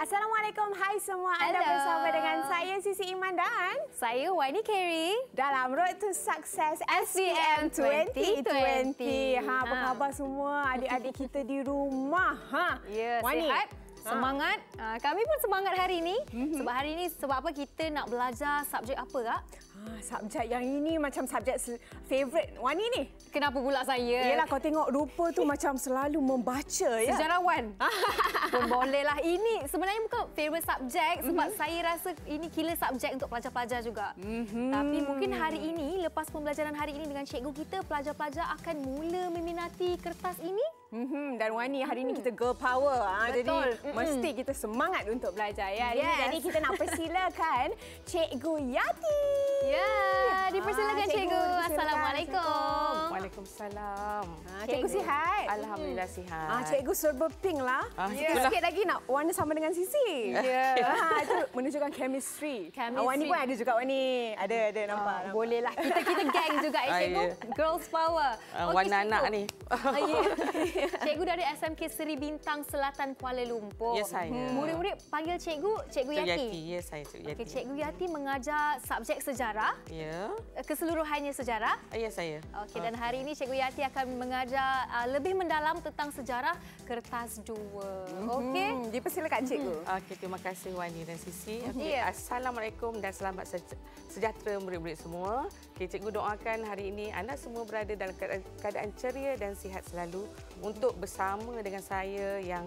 Assalamualaikum. Hai semua. Anda Hello. bersama dengan saya Sisi Iman dan saya Wani Kerry dalam Road to Success SPM 2020. 2020. Ha, apa ha. khabar semua adik-adik kita di rumah? Ha. Ya, Wani. sihat. Ha. Semangat. Ha. Kami pun semangat hari ini. Mhm. Sebab hari ini sebab apa kita nak belajar subjek apa, Kak? Ah, subjek yang ini macam subjek favorite Wani ni. Kenapa pula saya? Yalah kau tengok rupa tu macam selalu membaca ya. Sejarawan. Pun bolehlah Ini sebenarnya bukan favorite subjek sebab mm-hmm. saya rasa ini killer subjek untuk pelajar-pelajar juga. Mm-hmm. Tapi mungkin hari ini lepas pembelajaran hari ini dengan cikgu kita pelajar-pelajar akan mula meminati kertas ini. Mm-hmm. Dan Wani, hari ini mm-hmm. kita girl power. Ah, Betul. Jadi, mm-hmm. mesti kita semangat untuk belajar. Ya? Yes. Jadi, kita nak persilakan Cikgu Yati. Ya, yeah, dipersilakan ha, Cikgu. Cikgu. Assalamualaikum. Waalaikumsalam. Ha, Cikgu sihat? Alhamdulillah sihat. Ha, Cikgu serba pink lah. Ha, yeah. Ya. Sikit lagi nak warna sama dengan sisi. Yeah. Ya. Ha, itu menunjukkan chemistry. chemistry. Wani pun ada juga, Wani. Ada, ada nampak. Ha, nampak. Lah. Kita, kita gang juga, eh, Cikgu. Ya. Girls power. Uh, okay, warna Cikgu. anak ni. Ya. Cikgu dari SMK Seri Bintang Selatan Kuala Lumpur. Ya, saya. Hmm. Murid-murid panggil cikgu, cikgu Yati. Yati. Ya, saya cikgu Yati. Okay, cikgu Yati mengajar subjek sejarah. Ya. Eh, keseluruhannya sejarah. Ya, saya. Okey, dan hari ini cikgu Yati akan mengajar uh, lebih mendalam tentang sejarah kertas dua. Mhm. Okey? Hmm, dipersilakan cikgu. Okey, terima kasih Wani dan Sisi. Mhm. Okay. Ya. Assalamualaikum dan selamat sejahtera murid-murid semua. Okey, cikgu doakan hari ini anda semua berada dalam keadaan ceria dan sihat selalu untuk bersama dengan saya yang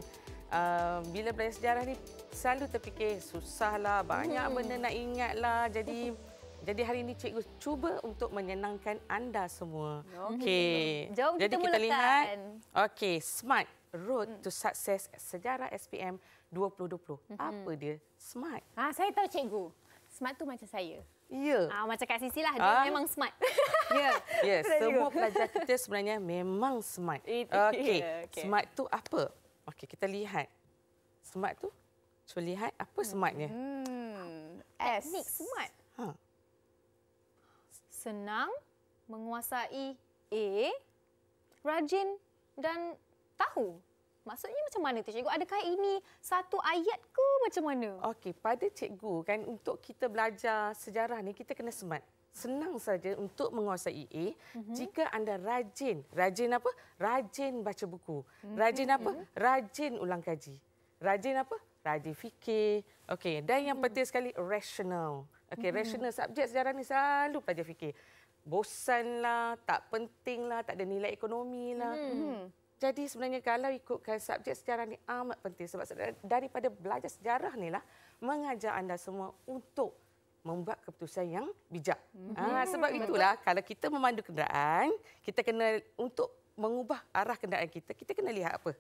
uh, bila belajar sejarah ni selalu terfikir susahlah banyak hmm. benda nak ingatlah jadi jadi hari ini cikgu cuba untuk menyenangkan anda semua. Okey. Okay. Jadi kita, kita lihat. Okey, smart road hmm. to success sejarah SPM 2020. Hmm. Apa dia? Smart. Ah, ha, saya tahu cikgu. Smart tu macam saya. Ya. Ah, macam Kak Sisi lah, dia ah. memang smart. Ya, yes. semua pelajar kita sebenarnya memang smart. Okey, okay. smart tu apa? Okey, kita lihat. Smart tu, cuba lihat apa smartnya. Hmm. S. Teknik smart. Ha. Senang menguasai A, rajin dan tahu. Maksudnya macam mana tu cikgu? Adakah ini satu ayat ke macam mana? Okey, pada cikgu kan untuk kita belajar sejarah ni kita kena smart. Senang saja untuk menguasai EA mm-hmm. jika anda rajin. Rajin apa? Rajin baca buku. Mhm, rajin apa? Mhm. Rajin ulang kaji. Rajin apa? Rajin fikir. Okey, dan yang mm-hmm. penting sekali rational. Okey, mm-hmm. rational subjek sejarah ni selalu pelajar fikir. Bosanlah, tak pentinglah, tak ada nilai ekonomi lah. Mm-hmm. Mhm. Jadi sebenarnya kalau ikutkan subjek sejarah ni amat penting sebab daripada belajar sejarah ni lah mengajar anda semua untuk membuat keputusan yang bijak. Mm-hmm. Ha, sebab itulah Betul. kalau kita memandu kenderaan, kita kena untuk mengubah arah kenderaan kita, kita kena lihat apa?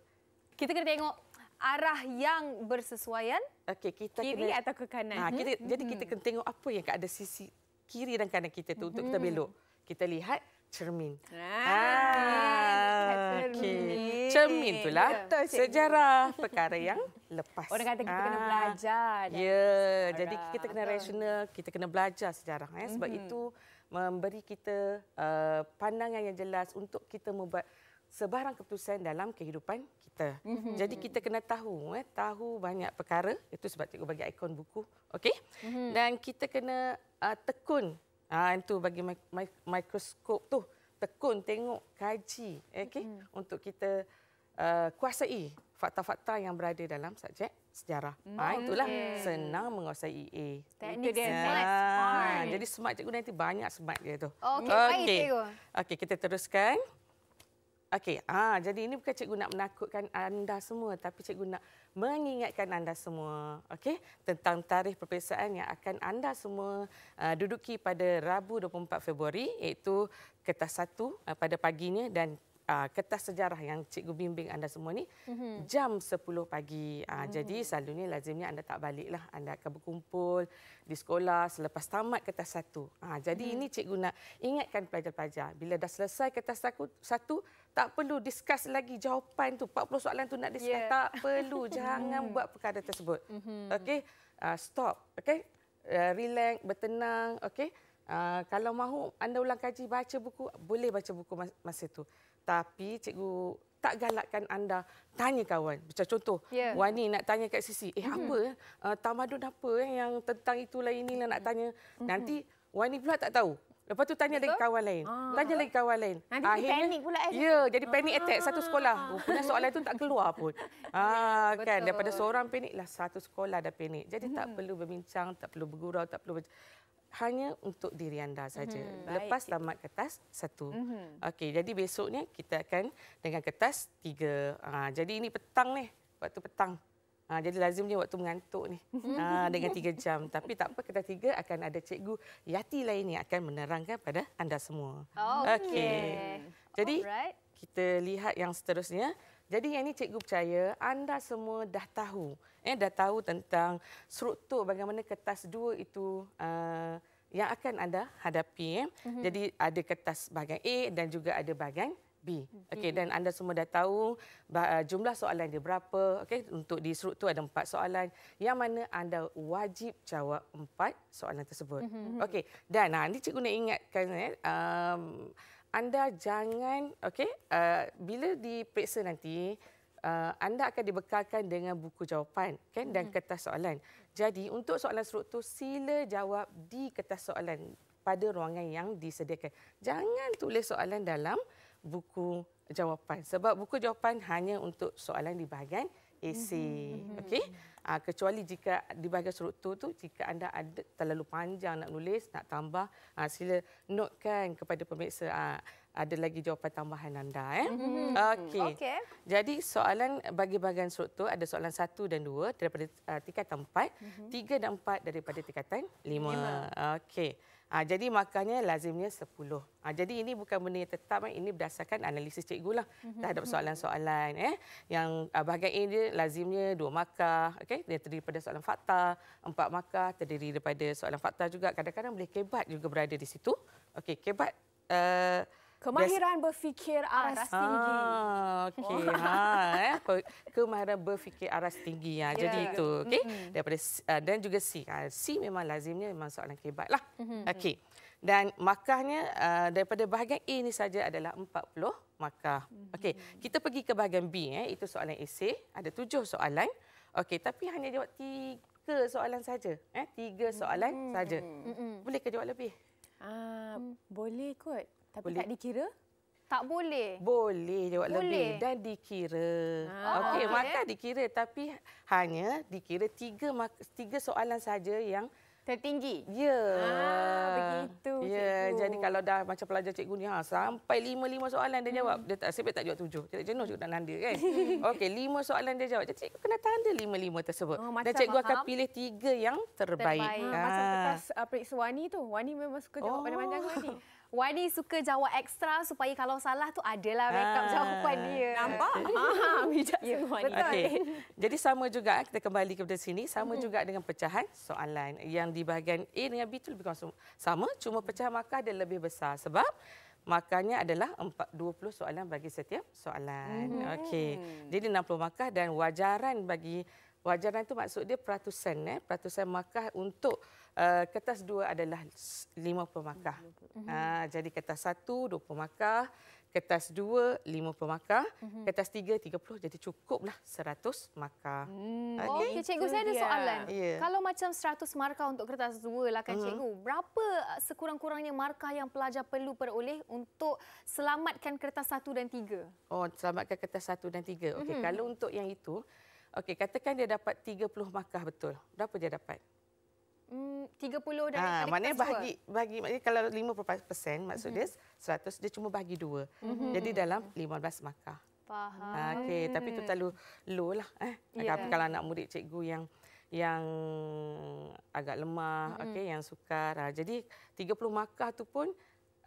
Kita kena tengok arah yang bersesuaian. Okay kita kiri kena, atau ke kanan. Ha, kita, mm-hmm. jadi mhm. kita kena tengok apa yang ada sisi kiri dan kanan kita tu mm-hmm. untuk kita mhm. belok. Kita lihat cermin. Ah, okay. Cermin tu lah sejarah perkara yang lepas. Orang kata kita ah. kena belajar. Ya, yeah. jadi kita kena rasional, kita kena belajar sejarah. Eh. Sebab mm-hmm. itu memberi kita uh, pandangan yang jelas untuk kita membuat sebarang keputusan dalam kehidupan kita. Mm-hmm. Jadi kita kena tahu, eh. tahu banyak perkara. Itu sebab cikgu bagi ikon buku. Okay? Mm-hmm. Dan kita kena uh, tekun Ah itu bagi mikroskop tu tekun tengok kaji okey hmm. untuk kita uh, kuasai fakta-fakta yang berada dalam subjek sejarah. Hmm. Ha, itulah okay. senang menguasai EA. Teknik dia smart. smart. Jadi smart cikgu nanti banyak smart dia tu. Okey, okay. Okay, kita teruskan. Okey, ah, jadi ini bukan cikgu nak menakutkan anda semua tapi cikgu nak mengingatkan anda semua okey tentang tarikh perpisahan yang akan anda semua uh, duduki pada Rabu 24 Februari iaitu kertas satu uh, pada paginya dan uh, kertas sejarah yang cikgu bimbing anda semua ni mhm. jam 10 pagi. Uh, mm-hmm. Jadi selalunya lazimnya anda tak baliklah. Anda akan berkumpul di sekolah selepas tamat kertas satu. Uh, jadi mm-hmm. ini cikgu nak ingatkan pelajar-pelajar bila dah selesai kertas satu tak perlu discuss lagi jawapan tu 40 soalan tu nak discuss yeah. tak perlu jangan buat perkara tersebut mm-hmm. okey uh, ah, stop okey uh, ah, relax bertenang okey uh, ah, kalau mahu anda ulang kaji baca buku boleh baca buku masa, itu. tapi cikgu tak galakkan anda tanya kawan macam contoh yeah. Wani nak tanya kat sisi eh mm-hmm. apa uh, tamadun apa eh, yang tentang itulah inilah nak tanya mm-hmm. nanti Wani pula tak tahu. Lepas tu tanya dengan kawan lain. Ah. Tanya lagi kawan lain. Nanti Akhirnya, panik pula. Eh, ya, jadi panic attack ah. satu sekolah. Rupanya oh, soalan itu tak keluar pun. Ya, ah, kan? Daripada seorang panik, lah satu sekolah dah panik. Jadi hmm. tak perlu berbincang, tak perlu bergurau, tak perlu... Hanya untuk diri anda saja. Hmm. Lepas tamat kertas, satu. Hmm. Okey, jadi besoknya kita akan dengan kertas, tiga. Ah, jadi ini petang ni. Waktu petang. Ha, jadi lazimnya waktu mengantuk ni ha, dengan tiga jam. Tapi tak apa, kita tiga akan ada cikgu Yati lain yang akan menerangkan pada anda semua. Oh, Okey. Okay. Jadi Alright. kita lihat yang seterusnya. Jadi yang ini cikgu percaya anda semua dah tahu. Eh, dah tahu tentang struktur bagaimana kertas dua itu uh, yang akan anda hadapi. Eh. Mm-hmm. Jadi ada kertas bahagian A dan juga ada bahagian B. Hmm. Okey dan anda semua dah tahu eh, jumlah soalan dia berapa. Okey untuk di surut tu ada empat soalan yang mana anda wajib jawab empat soalan tersebut. Hmm, hmm, okey dan Nah, ni cikgu nak ingatkan eh um, anda jangan okey uh, eh, bila diperiksa nanti uh, anda akan dibekalkan dengan buku jawapan kan dan kertas soalan. Jadi untuk soalan surut tu sila jawab di kertas soalan pada ruangan yang disediakan. Jangan tulis soalan dalam buku jawapan. Sebab buku jawapan hanya untuk soalan di bahagian AC. Mhm. Okey. Uh, kecuali jika di bahagian struktur tu jika anda ada terlalu panjang nak tulis, nak tambah, uh, sila notekan kepada pemirsa uh, ada lagi jawapan tambahan anda eh. Mhm. Okey. Okay. Jadi soalan bagi bahagian struktur ada soalan satu dan dua daripada uh, tingkatan 4, 3 mhm. dan empat daripada tingkatan Lima. Okey. Ha, jadi markahnya lazimnya 10. Ha, ah, jadi ini bukan benda yang tetap, eh. ini berdasarkan analisis cikgu lah. Mhm, Terhadap mhm. soalan-soalan. Eh. Yang ah, bahagian ini dia lazimnya 2 markah. Okay? Dia terdiri daripada soalan fakta, 4 markah terdiri daripada soalan fakta juga. Kadang-kadang boleh kebat juga berada di situ. Okey, kebat... Uh, Kemahiran berfikir aras ah, tinggi. Ah, Oh. Ha, eh. Kemahiran berfikir aras tinggi. Ha. Jadi yeah. itu. Okay. Mm-hmm. Daripada uh, Dan juga C. Ha. C memang lazimnya memang soalan kebat. Lah. Mm-hmm. Okay. Dan markahnya uh, ah, daripada bahagian A ini saja adalah 40 markah. Mm-hmm. Okay. Kita pergi ke bahagian B. Eh. Itu soalan esay. Ada tujuh soalan. Okay. Tapi hanya jawab tiga soalan saja. Eh. Tiga soalan mm-hmm. saja. Mm-hmm. Boleh jawab lebih? Uh, mm. Boleh kot. Tapi boleh. tak dikira? Tak boleh. Boleh jawab boleh. lebih dan dikira. Ah, Okey, okay. makan dikira tapi hanya dikira tiga tiga soalan saja yang tertinggi. Ya. Yeah. Ah, begitu. Ya, yeah. jadi kalau dah macam pelajar cikgu ni ha sampai lima lima soalan dia hmm. jawab, dia tak sebab tak jawab tujuh. Dia tak jenuh juga dengan dia kan. Okey, lima soalan dia jawab. Jadi cikgu kena tanda lima lima tersebut. Oh, Dan cikgu faham. akan pilih tiga yang terbaik. terbaik. Ha, ha. Masa kertas uh, periksa Wani tu, Wani memang suka jawab oh. pada panjang ni. Wani suka jawab ekstra supaya kalau salah tu adalah backup ah. jawapan dia. Nampak? Ha, bijak ya, Wani. Betul. Okay. Jadi sama juga eh, kita kembali kepada sini. Sama mm-hmm. juga dengan pecahan soalan yang di bahagian A dengan B itu lebih kurang sama. Cuma pecahan markah dia lebih besar sebab Makanya adalah 20 soalan bagi setiap soalan. Hmm. Okey. Jadi 60 markah dan wajaran bagi wajaran itu maksud dia peratusan eh peratusan markah untuk Eh, kertas dua adalah 50 markah. Ha, jadi kertas satu dua markah, kertas dua 50 markah, mhm. kertas tiga tiga puluh. jadi cukuplah 100 markah. Hmm. Okey, okay, cikgu saya ada soalan. Yeah. Kalau macam seratus markah untuk kertas dua lah kan hmm. cikgu, berapa eh, sekurang-kurangnya markah yang pelajar perlu peroleh untuk selamatkan kertas satu dan tiga? Oh, selamatkan kertas satu dan tiga. Okay, uh-huh. Mhm. kalau untuk yang itu, okay, katakan dia dapat tiga puluh markah betul. Berapa dia dapat? 30 mm, dan ha, maknanya kita bahagi dua. bahagi maknanya kalau 5% maksud mm-hmm. dia 100 dia cuma bahagi dua. Mm-hmm. Jadi dalam 15 markah. Faham. Ah, okey, tapi itu terlalu low lah eh. Yeah. Kalau anak murid cikgu yang yang agak lemah, mm-hmm. okey, yang sukar. Ah, jadi 30 markah tu pun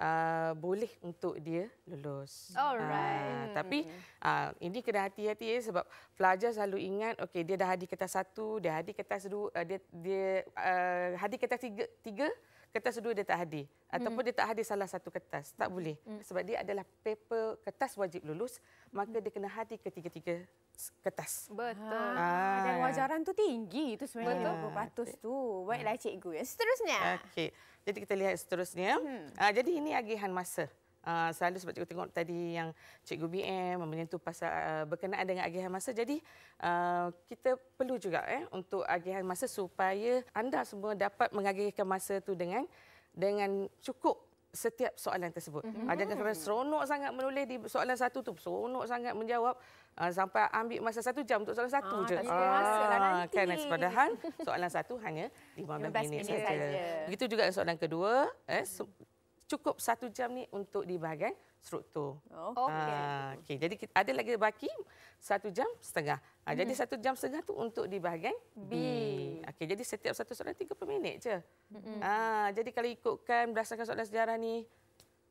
uh, boleh untuk dia lulus. Alright. Uh, tapi uh, ini kena hati-hati ya sebab pelajar selalu ingat okay dia dah hadir kertas satu, dia hadir kertas dua, uh, dia dia uh, hadir kertas tiga, tiga kertas dua dia tak hadir ataupun hmm. dia tak hadir salah satu kertas tak boleh hmm. sebab dia adalah paper kertas wajib lulus maka dia kena hadir ketiga-tiga kertas. Betul. Ha. Dan wajaran tu tinggi itu sebenarnya. Betul. Ya. tu. Baiklah cikgu. Yang seterusnya. Okey. Jadi kita lihat seterusnya. Hmm. Uh, jadi ini agihan masa. Uh, selalu sebab cikgu tengok tadi yang cikgu BM menyentuh pasal uh, berkenaan dengan agihan masa. Jadi uh, kita perlu juga eh, untuk agihan masa supaya anda semua dapat mengagihkan masa itu dengan dengan cukup setiap soalan tersebut. Mm-hmm. Ada kerana kadang seronok sangat menulis di soalan satu tu, seronok sangat menjawab uh, sampai ambil masa satu jam untuk soalan satu ah, je. Tak lah ah, nanti. padahal kan, soalan satu hanya 15 minit saja. Begitu juga soalan kedua, eh, cukup satu jam ni untuk di struktur. Okey. Uh, ah, okay. Jadi kita, ada lagi baki satu jam setengah. Uh, hmm. Jadi satu jam setengah tu untuk di bahagian B. B. Okey. Jadi setiap satu soalan 30 minit je. Hmm. Uh, jadi kalau ikutkan berdasarkan soalan sejarah ni,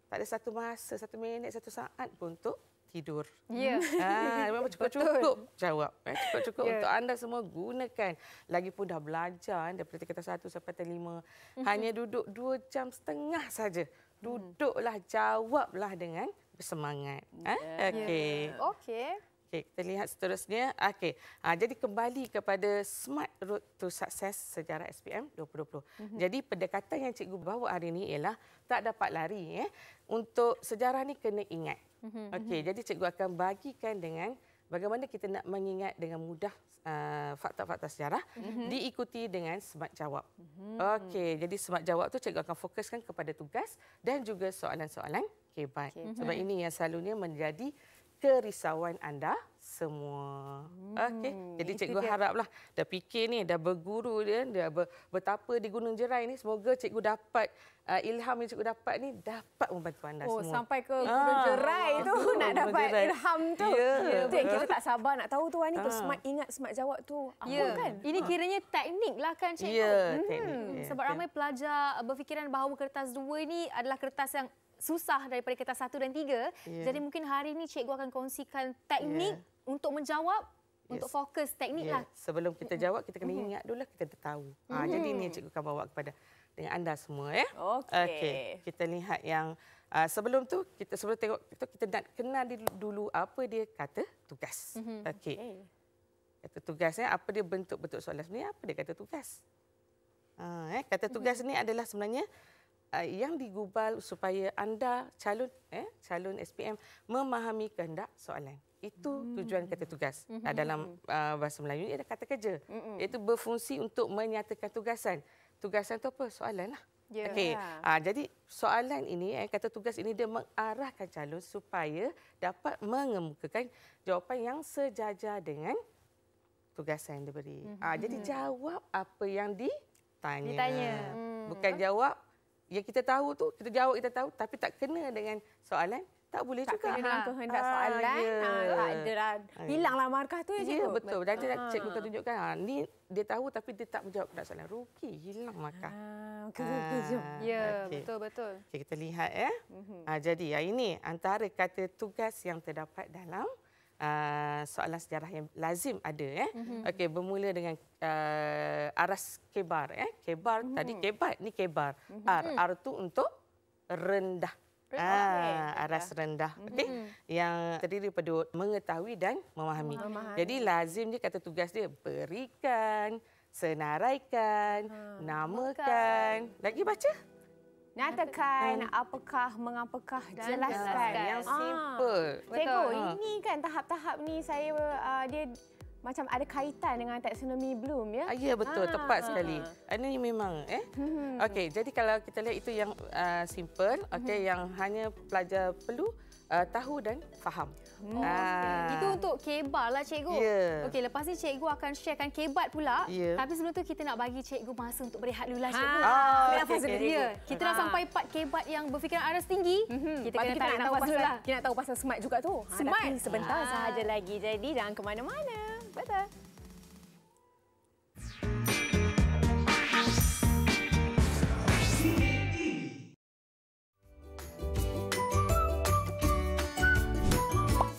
tak ada satu masa, satu minit, satu saat pun untuk tidur. Ya. Yeah. Ha, memang cukup-cukup jawab. Eh, cukup-cukup yeah. untuk anda semua gunakan. Lagipun dah belajar eh, daripada tingkatan satu sampai tingkatan lima. Hanya duduk dua jam setengah saja duduklah jawablah dengan bersemangat. Yeah. Ha? Ya. Okay. Yeah. Okey. Okey, kita lihat seterusnya. Okay. Ha, jadi kembali kepada Smart Road to Success Sejarah SPM 2020. Mm-hmm. Jadi pendekatan yang cikgu bawa hari ini ialah tak dapat lari eh untuk sejarah ni kena ingat. Mm-hmm. Okey, mhm. jadi cikgu akan bagikan dengan bagaimana kita nak mengingat dengan mudah uh, fakta-fakta sejarah mm-hmm. diikuti dengan smart jawab. Mm-hmm. Okey, jadi smart jawab tu cikgu akan fokuskan kepada tugas dan juga soalan-soalan kebat. Okay, okay, Sebab ini yang selalunya menjadi kerisauan anda semua. Hmm. Okey. Jadi cikgu dia. haraplah dah fikir ni, dah berguru dia, dah ber, betapa di Gunung Jerai ni semoga cikgu dapat uh, ilham yang cikgu dapat ni dapat membantu anda oh, semua. Oh, sampai ke ah, Gunung Jerai tu oh, nak dapat jerai. ilham tu. Ya. Yeah. Yeah. kita tak sabar nak tahu tu ni ah. tu smart ingat smart jawab tu. Apa yeah. kan? Ini ah. kiranya teknik lah kan cikgu. Yeah, ya, hmm. teknik. Ya, yeah. Sebab ya. ramai pelajar berfikiran bahawa kertas dua ni adalah kertas yang susah daripada kertas satu dan tiga, Yeah. Jadi mungkin hari ini cikgu akan kongsikan teknik yeah. untuk menjawab yes. untuk fokus teknik yeah. lah. Sebelum kita jawab kita kena ingat dulu lah kita tahu. Mm-hmm. Ha, jadi ini yang cikgu akan bawa kepada dengan anda semua ya. Okey. Okay. Kita lihat yang uh, sebelum tu kita sebelum tengok itu kita nak kenal dulu, dulu apa dia kata tugas. Mm-hmm. Okey. Okay. Kata tugasnya apa dia bentuk-bentuk soalan sebenarnya apa dia kata tugas. Uh, eh kata tugas mm-hmm. adalah sebenarnya Uh, yang digubal supaya anda calon eh calon SPM memahami kehendak soalan itu hmm. tujuan kata tugas hmm. dalam uh, bahasa Melayu ini ada kata kerja hmm. iaitu berfungsi untuk menyatakan tugasan tugasan itu apa soalan lah yeah. okey uh, jadi soalan ini eh, kata tugas ini dia mengarahkan calon supaya dapat mengemukakan jawapan yang sejajar dengan tugasan yang diberi uh, jadi jawab apa yang ditanya, ditanya. bukan jawab Ya kita tahu tu kita jawab kita tahu tapi tak kena dengan soalan tak boleh tak juga kena dengan kehendak ha. Ah, soalan ha, ya. ha, ah, lah, tak ah, ya. hilanglah markah tu ya cikgu ya, betul dan ha. cikgu akan tunjukkan ha, ni dia tahu tapi dia tak menjawab kehendak soalan rugi hilang markah ha. Okay. ya, ya okay. betul betul okay, kita lihat ya ha, jadi ya ini antara kata tugas yang terdapat dalam uh, soalan sejarah yang lazim ada eh. Mm-hmm. Okey, bermula dengan uh, aras kebar eh. Kebar mm-hmm. tadi kebat, ni kebar. Mm-hmm. Ar ar tu untuk rendah. rendah. Ah, aras rendah. Mm-hmm. Okey. Yang terdiri pada mengetahui dan memahami. memahami. Jadi lazim dia kata tugas dia berikan, senaraikan, ha. namakan. Lagi baca? Nyatakan apakah, mengapakah, jelaskan. jelaskan. Yang ah. simple. Tengok Cikgu, ini ha. kan tahap-tahap ni saya uh, dia macam ada kaitan dengan taksonomi belum ya. Ah, ya betul, ah. tepat sekali. Ah. Ini memang eh. Hmm. Okey, jadi kalau kita lihat itu yang uh, simple, okey hmm. yang hanya pelajar perlu uh, tahu dan faham. Hmm. Uh. Itu untuk kebar lah cikgu. Yeah. Okey, lepas ni cikgu akan sharekan kebat pula. Yeah. Tapi sebelum tu kita nak bagi cikgu masa untuk berehat dulu lah ha, cikgu. Ah, ha. Ah, okay. Okay. Dia. Kita ha. dah sampai part kebat yang berfikiran aras tinggi. Mm-hmm. Kita Bagi kita nak tahu pasal, lah. Kita nak tahu pasal smart juga tu. Ha, smart. Tapi sebentar ha. sahaja lagi. Jadi jangan ke mana-mana. Betul.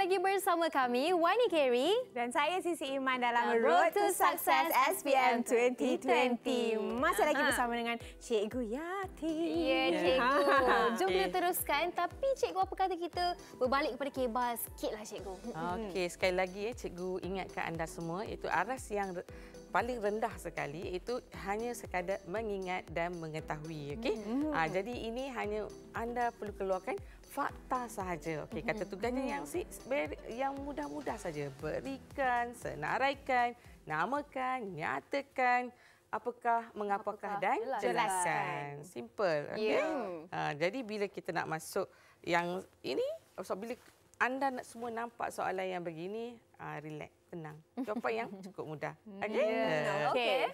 lagi bersama kami Wani Kerry dan saya Sisi Iman dalam The Road to Success SPM 2020. Masih lagi bersama dengan Cikgu Yati. Ya, yeah, Cikgu. Ha. Jom kita teruskan tapi Cikgu apa kata kita berbalik kepada kebas sikitlah Cikgu. Okey, sekali lagi ya Cikgu ingatkan anda semua itu aras yang paling rendah sekali itu hanya sekadar mengingat dan mengetahui okey hmm ah, jadi ini hanya anda perlu keluarkan fakta sahaja. Okey, kata tugasnya yang si yang mudah-mudah saja. Berikan, senaraikan, namakan, nyatakan apakah, mengapakah apakah, dan jelaskan. jelaskan. Simple. Okay? Yeah. Ha, jadi bila kita nak masuk yang ini, so bila anda nak semua nampak soalan yang begini, ha, relax, tenang. Jawapan yang cukup mudah. Hmm, okey. Yeah. Ha. Okey. Okay.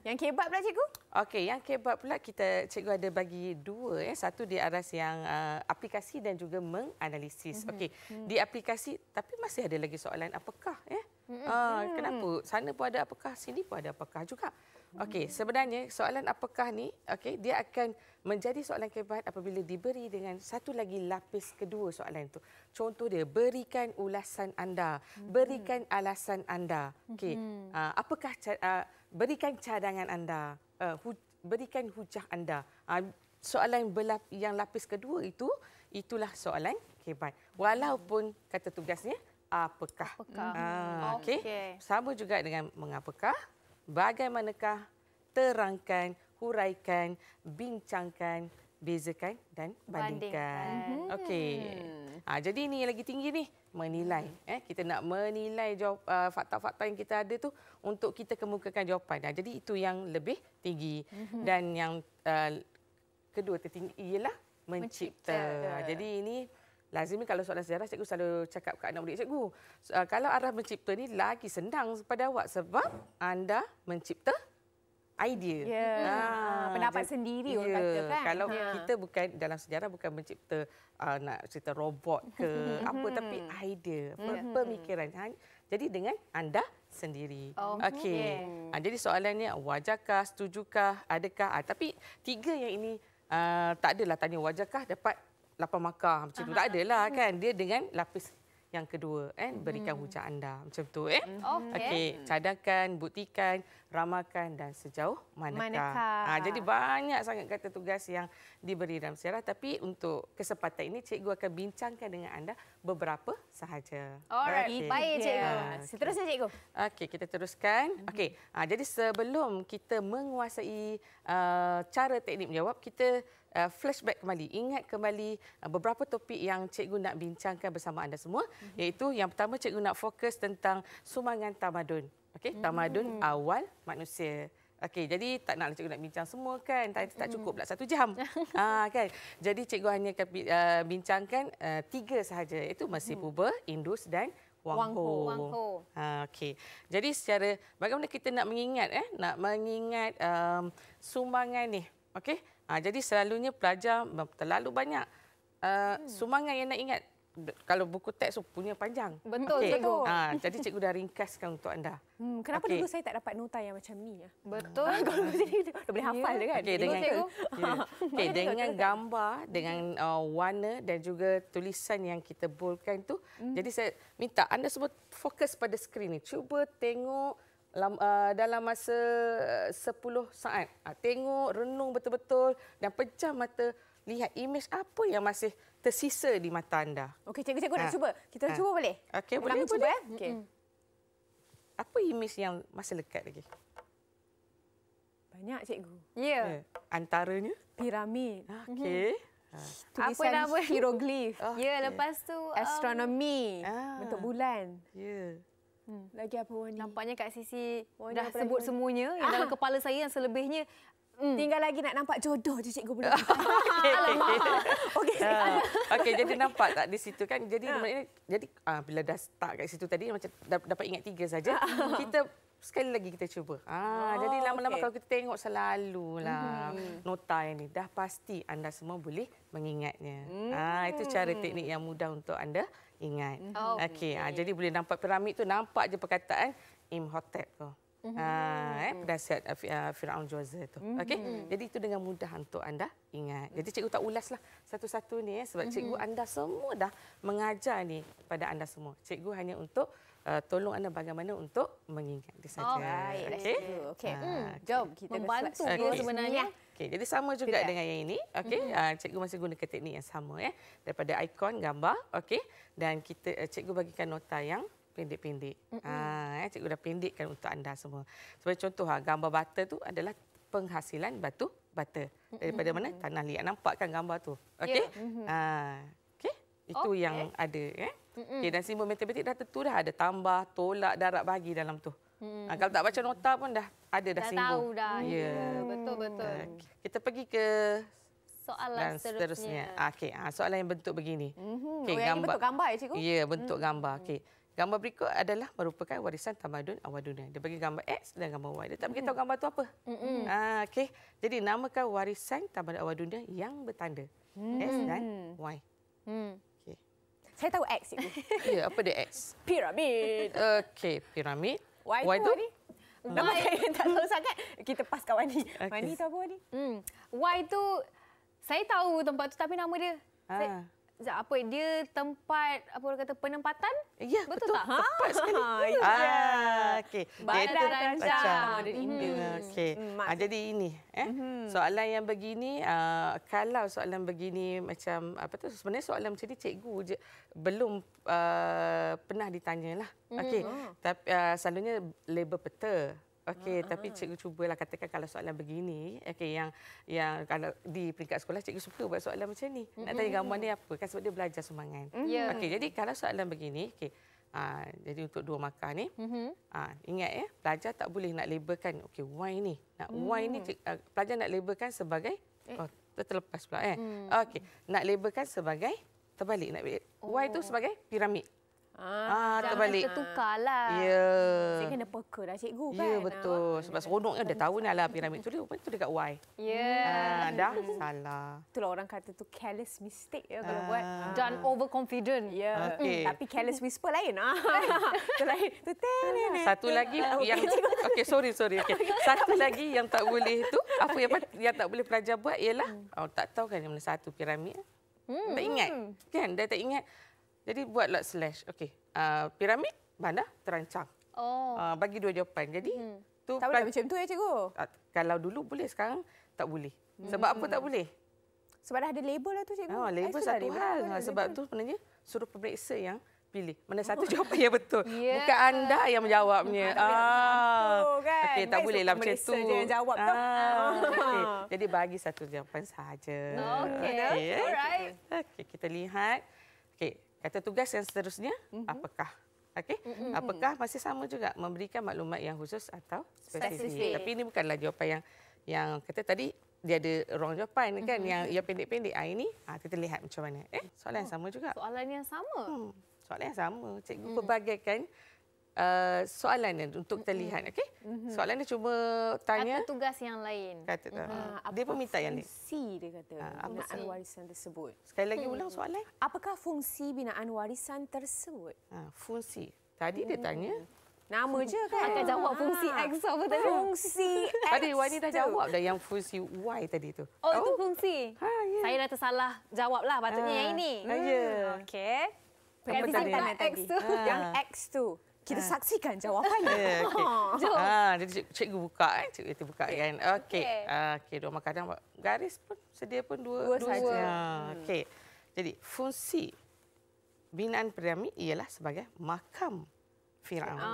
Yang kebab pula cikgu? Okey, yang kebab pula kita cikgu ada bagi dua ya. Satu di aras yang uh, aplikasi dan juga menganalisis. Mm-hmm. Okey. Mm-hmm. Di aplikasi tapi masih ada lagi soalan apakah ya? Mm-hmm. Uh, kenapa? Sana pun ada apakah, sini pun ada apakah juga. Hmm. Okey, mm-hmm. sebenarnya soalan apakah ni, okey, dia akan menjadi soalan kebab apabila diberi dengan satu lagi lapis kedua soalan itu. Contoh dia berikan ulasan anda, mm-hmm. berikan alasan anda. Okey. Mm-hmm. Uh, apakah uh, berikan cadangan anda, uh, hu- berikan hujah anda. Uh, soalan berlap- yang lapis kedua itu, itulah soalan hebat. Walaupun kata tugasnya, apakah. apakah. Uh, ah, hmm, okay. Okay. Sama juga dengan mengapakah, bagaimanakah, terangkan, huraikan, bincangkan, bezakan dan bandingkan. bandingkan. Mhm. Okey. Ha, jadi ini yang lagi tinggi ni menilai. Eh, kita nak menilai jawab, uh, fakta-fakta yang kita ada tu untuk kita kemukakan jawapan. Nah, ha, jadi itu yang lebih tinggi mhm. dan yang uh, kedua tertinggi ialah mencipta. mencipta. Ha, jadi ini lazimnya kalau soalan sejarah cikgu selalu cakap kat anak murid cikgu. Uh, kalau arah mencipta ni lagi senang pada awak sebab anda mencipta idea. Ya. Yeah. Ah, pendapat jadi, sendiri yeah. orang kata kan. Kalau yeah. Ha. kita bukan dalam sejarah bukan mencipta uh, nak cerita robot ke mhm. apa tapi idea, mhm. Mhm. pemikiran. Ha, jadi dengan anda sendiri. Oh, Okey. Yeah. Ah, jadi soalan ni wajarkah, setujukah, adakah ah, tapi tiga yang ini uh, tak adalah tanya wajakah dapat lapan makar macam tu. Aha. Tak adalah kan. Dia dengan lapis yang kedua eh berikan hmm. hujah anda macam tu eh hmm. okey okay, hmm. cadangkan buktikan ramakan dan sejauh manakah, manakah. Ha, jadi banyak sangat kata tugas yang diberi dalam sejarah tapi untuk kesempatan ini cikgu akan bincangkan dengan anda beberapa sahaja. Alright, okay. baik cikgu. Yeah. saja, cikgu. Okey, kita teruskan. Mhm. Okey. Ha, jadi sebelum kita menguasai uh, cara teknik menjawab, kita uh, flashback kembali. Ingat kembali uh, beberapa topik yang cikgu nak bincangkan bersama anda semua, mm-hmm. iaitu yang pertama cikgu nak fokus tentang sumangan tamadun. Okey, mhm. tamadun mm-hmm. awal manusia. Okey, jadi tak naklah cikgu nak bincang semua kan. Tak, tak cukup pula satu jam. ah, kan? Jadi cikgu hanya akan ah, bincangkan uh, tiga sahaja. Itu masih mm. puba, indus dan Wangho. Wangho. Ha, ah, okay. Jadi secara bagaimana kita nak mengingat eh nak mengingat um, sumbangan ni. Okay, Ha, jadi selalunya pelajar terlalu banyak uh, hmm. sumbangan yang nak ingat kalau buku teks tu punya panjang. Betul, okay. betul. Ha, jadi cikgu dah ringkaskan untuk anda. Hmm, kenapa okay. dulu saya tak dapat nota yang macam ni? ya? Betul. Ha, kalau begini, dah boleh ya. hafal yeah. kan? Okay, dengan, cikgu. Ya. Okay, dengan gambar, dengan uh, warna dan juga tulisan yang kita bulkan tu. Hmm. Jadi saya minta anda semua fokus pada skrin ni. Cuba tengok uh, dalam masa 10 uh, saat. Ah, tengok, renung betul-betul dan pejam mata lihat imej apa yang masih tersisa di mata anda. Okey, cikgu-cikgu ha. nak cuba. Kita ha. cuba boleh? Okey, boleh. Kita cuba. Eh? Okey. Apa imej yang masih lekat lagi? Banyak, cikgu. Ya. Yeah. Eh, antaranya? Piramid. Okey. Mm-hmm. Ha. apa nama? Hieroglif. Oh, ya, yeah, okay. lepas tu um, astronomi. Um... Bentuk bulan. Ya. Yeah. Hmm. Lagi apa Wani? Nampaknya kat sisi dah sebut semuanya. Yang dalam kepala saya yang selebihnya Mm. Tinggal lagi nak nampak jodoh je cikgu pula. Okey. Okey. Okey, jadi nampak tak di situ kan? Jadi ini. Ah. jadi uh, bila dah start kat situ tadi macam dapat ingat tiga saja. Ah. Kita sekali lagi kita cuba. Ah, oh, jadi lama-lama okay. kalau kita tengok selalu lah mm. Mm-hmm. nota ini dah pasti anda semua boleh mengingatnya. Mm. Ah, itu cara teknik yang mudah untuk anda ingat. Oh, Okey. Okay. Ah, jadi boleh nampak piramid tu nampak je perkataan Imhotep tu. Mhm. Ah, eh, mhm. penasihat uh, Fir'aun Juwaza itu. Mhm. Okay? Jadi itu dengan mudah untuk anda ingat. Jadi cikgu tak ulaslah satu-satu ni eh, sebab cikgu anda semua dah mengajar ni pada anda semua. Cikgu hanya untuk uh, tolong anda bagaimana untuk mengingat dia saja. Oh, right. Okay? Okay. Ah, hmm, Jom kita Membantu okay. sebenarnya. Okay, jadi sama juga Tidak. dengan yang ini. Okay? Uh, cikgu masih gunakan teknik yang sama. Eh, daripada ikon, gambar. Okay? Dan kita uh, cikgu bagikan nota yang pendek-pendek. Mm-hmm. Ha, eh, cikgu dah pendekkan untuk anda semua. Sebagai contoh, ha, gambar butter tu adalah penghasilan batu butter. Daripada mm-hmm. mana? Tanah liat. Nampak kan gambar tu? Ya. Okey? Yeah. Mm-hmm. Ha, ah, okay? Itu yang ada. Eh? Ya? Mm-hmm. Okay, dan simbol matematik dah tentu dah ada tambah, tolak, darab, bagi dalam tu. hmm kalau tak baca nota pun dah ada dah, dah simbol. Dah tahu dah. Yeah. Yeah. Betul, betul. Okay. Kita pergi ke soalan dan seterusnya. seterusnya. Okey, soalan yang bentuk begini. Mm-hmm. Okay, oh, yang Ini bentuk gambar ya, cikgu? Ya, yeah, bentuk hmm gambar. Okay. Gambar berikut adalah merupakan warisan tamadun awal Dia bagi gambar X dan gambar Y. Dia tak beritahu gambar tu apa. Mm-hmm. Ah, okay. Jadi namakan warisan tamadun awal yang bertanda. Mm. X dan Y. Mm. Okay. Saya tahu X itu. ya, apa dia X? Piramid. Okey, piramid. Y, y tu? Nama saya hmm. tak tahu sangat. Kita pas kat Wani. Okay. Wani tahu apa Wani? Mm. Y tu, saya tahu tempat tu tapi nama dia. Ah. Saya, Zak, apa dia tempat apa orang kata penempatan? Ya, yeah, betul, betul, tak? Tepat sekali. Ha, ya. Okey. Badan rancang. Hmm, okey. Ha, jadi ini. Eh. hmm Soalan yang begini, uh, kalau soalan begini macam, apa tu sebenarnya soalan macam ni cikgu je, belum uh, pernah ditanyalah. Hmm, okey. Mm-hmm. Oh. Tapi uh, selalunya label peta. Okey, uh-huh. tapi ah. cikgu cubalah katakan kalau soalan begini, okey yang yang kalau di peringkat sekolah cikgu suka buat soalan macam ni. Mm-hmm. Nak tanya gambar ni apa? Kan sebab dia belajar sumangan. Yeah. Mm-hmm. Okey, ya. jadi kalau soalan begini, okey. Uh, jadi untuk dua markah ni, uh-huh. uh, ingat ya, pelajar tak boleh nak labelkan okey why ni. Nak mm. why ni mm. cik, uh, pelajar nak labelkan sebagai eh. oh, terlepas pula eh. Mm. Okey, nak labelkan sebagai terbalik nak oh. why tu oh. sebagai piramid. Ah, ah terbalik. Jangan tertukarlah. Ya. Yeah. Hmm, saya kena peka dah cikgu ya, kan. Ya, betul. Ah. Sebab seronok kan dah tahu ni lah piramid tu. Dia rupanya tu dekat Y. Ya. Yeah. dah salah. Itulah orang kata tu careless mistake ya ah. kalau buat. Dan overconfident. Ya. Yeah. Hmm, okay. Mm, tapi careless whisper lain. Ah. Itu lain. Tu tenen. Satu lagi ah, yang... Okay, sorry, sorry. Okay. Satu lagi yang tak boleh tu. Apa yang, yang tak boleh pelajar buat ialah... Hmm. Oh, tak tahu kan yang mana satu piramid. Hmm. Tak ingat. Kan? Dah tak ingat. Jadi buatlah slash. Okey. Uh, piramid, mana terancang. Oh. Uh, bagi dua jawapan. Jadi hmm. tu tak boleh macam tu ya cikgu. Uh, kalau dulu boleh sekarang tak boleh. Sebab apa hmm. tak boleh? Sebab dah ada label lah tu cikgu. Oh, label satu label hal. Label ah, sebab label. tu sebenarnya suruh pemeriksa yang pilih. Mana satu oh. jawapan yang betul. Yeah. Bukan anda yang menjawabnya. Ah. Kan? Okey, tak boleh lah macam tu. Je jawab ah. tu. Okay. Jadi bagi satu jawapan saja. Okey. Okay. Okay. Alright. Okey, kita lihat. Okey, kata tugas yang seterusnya mm-hmm. apakah okay? mm-hmm. apakah masih sama juga memberikan maklumat yang khusus atau spesifik, spesifik. tapi ini bukanlah jawapan yang yang kata tadi dia ada ruang jawapan kan mm-hmm. yang yang pendek-pendek ah ini ah kita lihat macam mana eh soalan oh, yang sama juga soalan yang sama hmm, soalan yang sama cikgu mm. kan. Uh, soalan ni untuk kita mm-hmm. lihat okey hmm soalan dia cuba tanya kata tugas yang lain kata mm mm-hmm. apa dia pun yang ni fungsi dia kata uh, binaan warisan tersebut sekali lagi mm-hmm. ulang soalan apakah fungsi binaan warisan tersebut uh, fungsi tadi dia mm-hmm. tanya Nama je kan. Akan jawab fungsi ah, X apa tadi? Fungsi X Tadi Wani dah jawab dah yang fungsi Y tadi tu. Oh, itu oh. fungsi? Ha, yeah. Saya dah tersalah Jawablah lah. Patutnya ha. yang ini. Ya. Yeah. Okey. Yang tadi. X tu. Yang X tu kita ah. saksikan jawapannya. Ha, eh, okay. ha ah, jadi cik, cikgu buka eh, cikgu kita buka okay. kan. Okey. Okey, uh, ah, okay. kadang garis pun sedia pun dua dua, dua. Ha, Okey. Jadi fungsi binaan piramid ialah sebagai makam Firaun. Ha,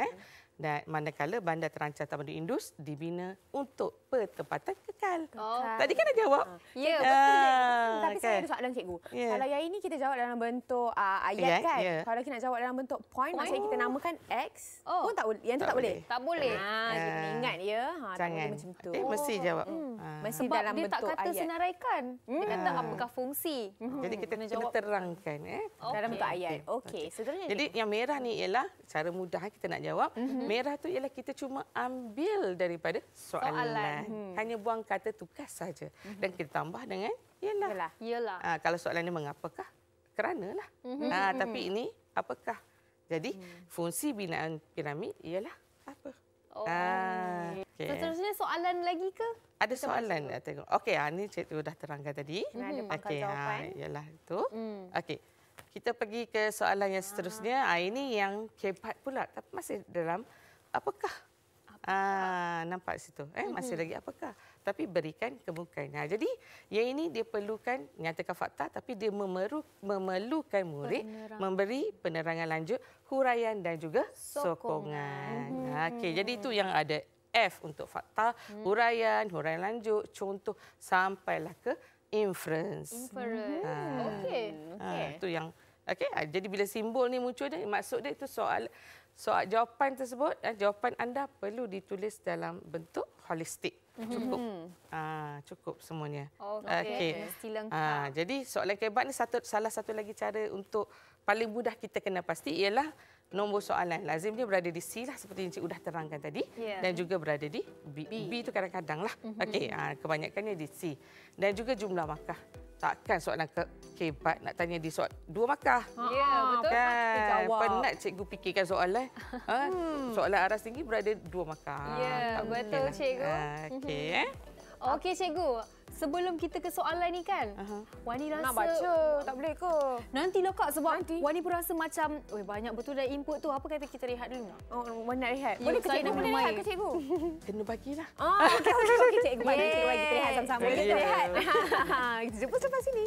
eh. Hmm dan manakala bandar terancah tamadun Indus dibina untuk pertempatan kekal. Oh. Tadi kan dah jawab. Ya, yeah, betul. Ah, Tapi okay. saya ada soalan cikgu. Yeah. Kalau yang ini kita jawab dalam bentuk uh, ayat yeah, kan? Yeah. Kalau kita nak jawab dalam bentuk point, point. maksudnya kita namakan X oh. pun tak boleh. Yang tu tak, tak boleh. Tak boleh. Ah, ah. Ha, uh, ingat ya. Ha, jangan. Macam tu. Eh, mesti oh. jawab. Hmm. Ha. Mesti Sebab dalam dia bentuk tak kata ayat. senaraikan. Dia kata apakah fungsi. Hmm. Jadi kita nak jawab. terangkan. Eh. Okay. Dalam bentuk ayat. Okey. Okay. Okay. Jadi yang merah ni ialah cara mudah kita nak jawab. Mhm. Merah tu ialah kita cuma ambil daripada soalan. soalan. Hmm. Hanya buang kata tugas saja hmm. dan kita tambah dengan ialah. Yalah. Yalah. Ha, ah, kalau soalan ini mengapakah? Keranalah. Hmm. Ah, mhm, ha, tapi mhm. ini apakah? Jadi hmm. fungsi binaan piramid ialah apa? Oh. Ah, okay. Seterusnya soalan lagi ke? Ada kita soalan nak tengok. Okey, ha ni cikgu dah terangkan tadi. Hmm. Okey, ha iyalah itu. Hmm. Okey. Kita pergi ke soalan yang seterusnya. Ha. ini yang kepat pula tapi masih dalam apakah? apakah? Ah, nampak situ. Eh, masih mm-hmm. lagi apakah? Tapi berikan kemukaan. Nah, jadi yang ini dia perlukan nyatakan fakta tapi dia memeru, memerlukan murid Penerang. memberi penerangan lanjut, huraian dan juga sokongan. sokongan. Mm-hmm. Okey, jadi itu yang ada F untuk fakta, mm-hmm. huraian, huraian lanjut, contoh sampailah ke inference. Inference. Mm-hmm. Ah, Okey. Okey. Ah, itu yang Okey, ah, jadi bila simbol ni muncul dia maksud dia itu soal So ah, jawapan tersebut, ah, jawapan anda perlu ditulis dalam bentuk holistik. Mhm. Cukup. Mm-hmm. Ah, cukup semuanya. Okey. Okay. Okay. Ah, jadi soalan kebat ni satu salah satu lagi cara untuk paling mudah kita kena pasti ialah nombor soalan lazim dia berada di C lah seperti yang cik sudah terangkan tadi yeah. dan juga berada di B. B, B tu kadang-kadang lah. Mm-hmm. Okey, ah, kebanyakannya di C. Dan juga jumlah markah takkan soalan ke hebat nak tanya di soal dua markah. Ha, ya, yeah, ha, betul. Kan? kan? Penat cikgu fikirkan soalan. Eh. Ha? Soalan aras tinggi berada dua markah. Ya, yeah, betul lah. cikgu. Ha, okey. Mhm. Eh? Okey cikgu. Sebelum kita ke soalan ni kan, uh-huh. Wani rasa... Nak baca, tak boleh ke? Nanti lah Kak sebab Nanti. Wani pun rasa macam, Weh, banyak betul dah input tu, apa kata kita rehat dulu? Oh, Wani nak rehat? Ya, boleh ke cikgu? Boleh rehat ke cikgu? Kena bagilah. Oh, okey, okey, okey, cikgu. Bagi cikgu, bagi kita rehat sama-sama. Kita rehat. kita jumpa selepas sini.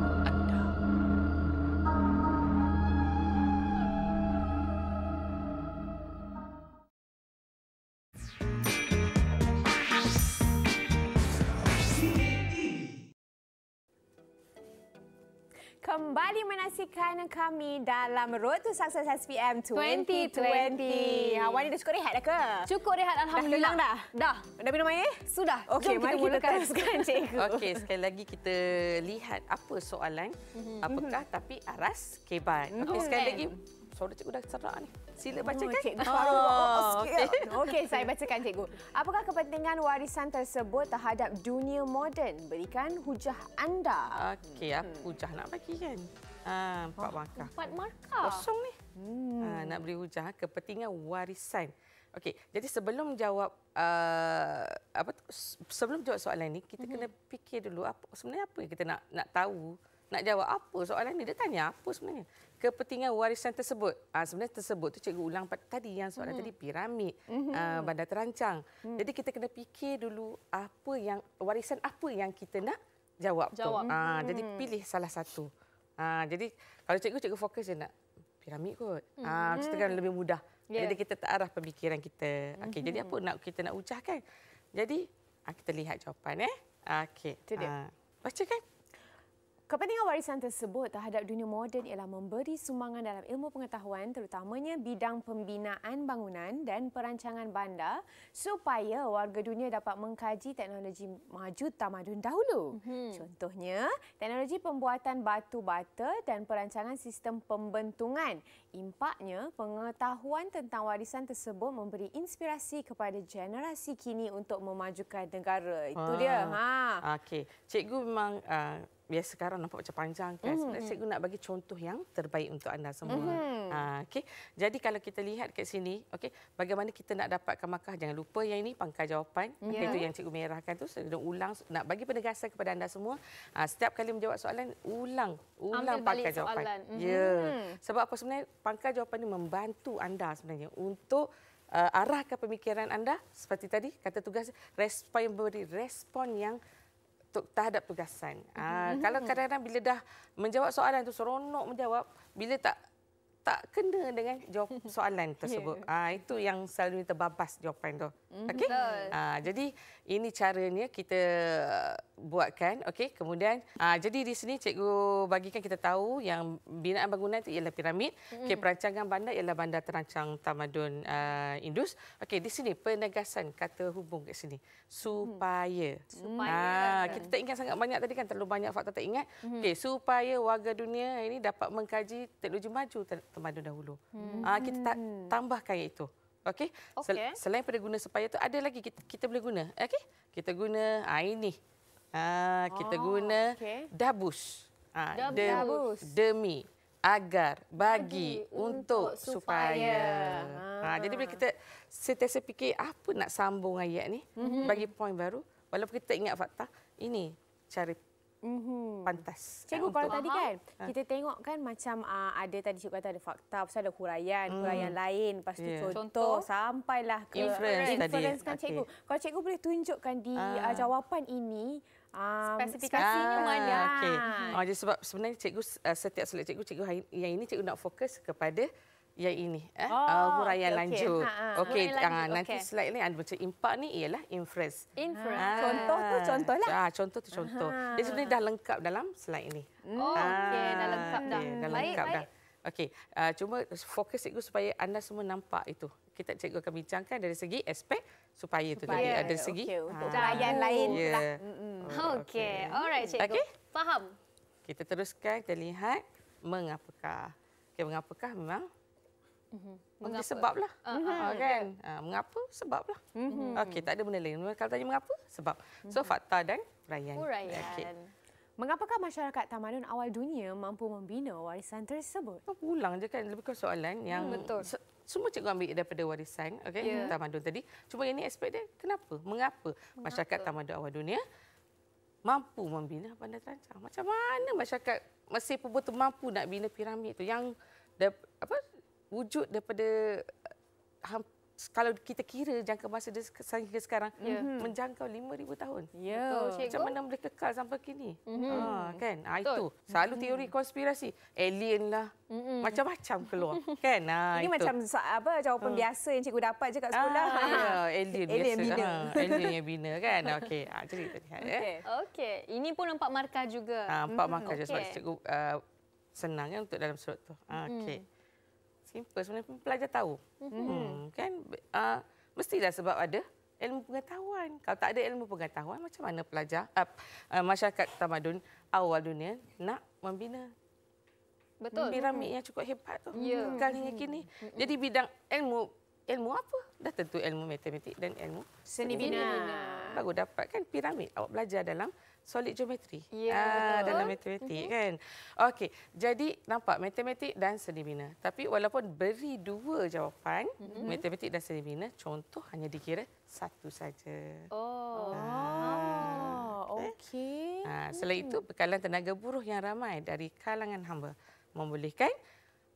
kembali menyaksikan kami dalam Road to Success SPM 2020. 2020. Wani dah cukup rehat dah ke? Cukup rehat Alhamdulillah. Dah hilang dah? Dah. Dah minum air? Sudah. Okay, Jom kita mari mulakan. kita teruskan cikgu. Okey, sekali lagi kita lihat apa soalan. Mhm. Apakah mhm. tapi aras keban. Okey, sekali lagi suara cikgu dah cerah ni. Sila oh, baca kan? Oh, cikgu. Oh, okey. Okey, saya bacakan cikgu. Apakah kepentingan warisan tersebut terhadap dunia moden? Berikan hujah anda. Okey, ya, hujah nak bagi kan? Ha, empat oh, markah. Empat markah. Kosong ni. Hmm. Ha, nak beri hujah ha, kepentingan warisan. Okey, jadi sebelum jawab uh, apa tu, sebelum jawab soalan ini kita hmm. kena fikir dulu apa sebenarnya apa yang kita nak nak tahu nak jawab apa soalan ni dia tanya apa sebenarnya kepentingan warisan tersebut ha, sebenarnya tersebut tu cikgu ulang tadi yang soalan mm-hmm. tadi piramid mm-hmm. uh, bandar terancang mm. jadi kita kena fikir dulu apa yang warisan apa yang kita nak jawab, jawab. tu ah, mm-hmm. ha, jadi pilih salah satu ha, jadi kalau cikgu cikgu fokus je nak piramid kot ha, mm-hmm. macam tu kan lebih mudah yeah. jadi kita tak arah pemikiran kita okey mm-hmm. jadi apa nak kita nak ucahkan jadi kita lihat jawapan eh okey ha, baca kan Kepentingan warisan tersebut terhadap dunia moden ialah memberi sumbangan dalam ilmu pengetahuan terutamanya bidang pembinaan bangunan dan perancangan bandar supaya warga dunia dapat mengkaji teknologi maju tamadun dahulu. Mm-hmm. Contohnya, teknologi pembuatan batu bata dan perancangan sistem pembentungan. Impaknya, pengetahuan tentang warisan tersebut memberi inspirasi kepada generasi kini untuk memajukan negara. Itu ah, dia. Ha. Okey. Cikgu memang uh, biasa sekarang nampak macam panjang kan. Mm-hmm. Sebenarnya cikgu hmm. nak bagi contoh yang terbaik untuk anda semua. Mm-hmm. Ha, ah, okay. Jadi kalau kita lihat kat sini, okay, bagaimana kita nak dapatkan markah. Jangan lupa yang ini pangkal jawapan. Yeah. Okay, itu yang cikgu merahkan tu. Saya ulang, nak bagi penegasan kepada anda semua. Ha, setiap kali menjawab soalan, ulang. Ulang Ambil pangkal jawapan. Mm-hmm. Ya. Sebab apa sebenarnya, pangkal jawapan ini membantu anda sebenarnya untuk uh, arahkan pemikiran anda. Seperti tadi, kata tugas, respon, memberi respon yang terhadap tugasan. Ah, mm-hmm. Kalau kadang-kadang bila dah menjawab soalan tu seronok menjawab bila tak tak kena dengan jawapan soalan tersebut. Yeah. Ha, itu yang selalu terbabas jawapan tu. Mm-hmm. Mm-hmm. Okey. Ah jadi ini caranya kita uh, buatkan okey. Kemudian ah jadi di sini cikgu bagikan kita tahu yang binaan bangunan itu ialah piramid. Mm-hmm. Okey perancangan bandar ialah bandar terancang tamadun uh, Indus. Okey di sini penegasan kata hubung kat sini. Supaya. Mm-hmm. Supaya. Uh, kita tak ingat sangat banyak tadi kan terlalu banyak fakta tak ingat. Okey supaya warga dunia ini dapat mengkaji teknologi maju tamadun dahulu. Ah uh, kita mm. tambahkan iaitu. itu. Okey. Sel selain pada guna supaya tu ada lagi kita, kita boleh guna. Okey. Kita guna ha, ini. Ha, kita oh, guna okay. dabus. Ha, dabus. Demi agar bagi untuk, untuk supaya. supaya. Ha. ha jadi bila kita sentiasa fikir apa nak sambung ayat ni mm -hmm. bagi poin baru walaupun kita ingat fakta ini cari Mm-hmm. pantas. Cikgu kalau tadi kan ha. kita tengok kan macam uh, ada tadi cikgu kata ada fakta pasal ada huraian, mm. huraian lain lepas tu yeah. contoh, contoh sampailah ke inference, inference tadi. kan okay. cikgu. Kalau cikgu boleh tunjukkan di uh. Uh, jawapan ini um, spesifikasinya uh, mana. Okay. Mm-hmm. Oh, sebab sebenarnya cikgu uh, setiap selit cikgu, cikgu yang ini cikgu nak fokus kepada Ya ini eh oh, uh, huraian okay, lanjut. Ha, ha. Okey okay, uh, okay. nanti slide ni ada macam impak ni ialah inference. Inference. Ah. Contoh tu contohlah. Ah contoh tu contoh. Uh lah. -huh. Ah, Dia sebenarnya dah lengkap dalam slide ini. Oh ah, okey dah lengkap dah. Okay, dah lengkap baik, dah. Okay, uh, ah, cuma fokus cikgu supaya anda semua nampak itu. Kita cikgu akan bincangkan dari segi aspek supaya, supaya tu tadi dari segi okay, ah. huraian lain yeah. lah. Mm -mm. Okay. Oh, alright cikgu. Okay. Faham. Kita teruskan kita lihat mengapakah. Okey mengapakah memang Mm-hmm. Mengapa? Sebablah. Uh, uh, uh, kan? Uh, mengapa? Sebablah. Mm-hmm. Okey, tak ada benda lain. Kalau tanya mengapa? Sebab. So, mhm. fakta dan huraian. Huraian. Oh, okay. Mengapakah masyarakat tamadun awal dunia mampu membina warisan tersebut? Pulang oh, je kan. Lebih kurang soalan hmm, yang... Hmm, betul. Se- semua cikgu ambil daripada warisan okay, yeah. tamadun tadi. Cuma yang ini aspek dia, kenapa? Mengapa, mengapa? masyarakat tamadun awal dunia mampu membina bandar terancang? Macam mana masyarakat masih pun mampu nak bina piramid itu? Yang... apa? wujud daripada um, kalau kita kira jangka masa dia sehingga sekarang yeah. Hmm. Mm-hmm. menjangkau 5000 tahun. Ya. Yeah. Macam mana boleh kekal sampai kini? Mm-hmm. Ha kan? Ha, itu selalu mm-hmm. teori konspirasi alien lah. Mm-hmm. Macam-macam keluar. kan? Ha, Ini itu. macam apa jawapan ha. biasa yang cikgu dapat je kat sekolah. Ha, ya, alien biasa. Alien bina. Ha, alien yang bina kan? Okey. Ha cerita ni. Eh. Okey. Okey. Ini pun nampak markah juga. Ha, empat mm-hmm. markah okay. je sebab cikgu uh, senang kan untuk dalam surat tu. Ha, Okey. mm simple sebenarnya pun pelajar tahu. Hmm. Hmm. Kan uh, mestilah sebab ada ilmu pengetahuan. Kalau tak ada ilmu pengetahuan macam mana pelajar uh, uh, masyarakat tamadun awal dunia nak membina Betul. Piramid mhm. yang cukup hebat tu. Ya. Hmm, Kali hingga kini. Mhm. Jadi bidang ilmu ilmu apa? Dah tentu ilmu matematik dan ilmu seni, bina. bina. Baru dapat kan piramid. Awak belajar dalam solid geometri yeah, ah, dalam matematik mm-hmm. kan. Okey, jadi nampak matematik dan seni bina. Tapi walaupun beri dua jawapan, mm-hmm. matematik dan seni bina, contoh hanya dikira satu saja. Oh. Ah. Eh? Okey. Ah, selain itu, bekalan tenaga buruh yang ramai dari kalangan hamba membolehkan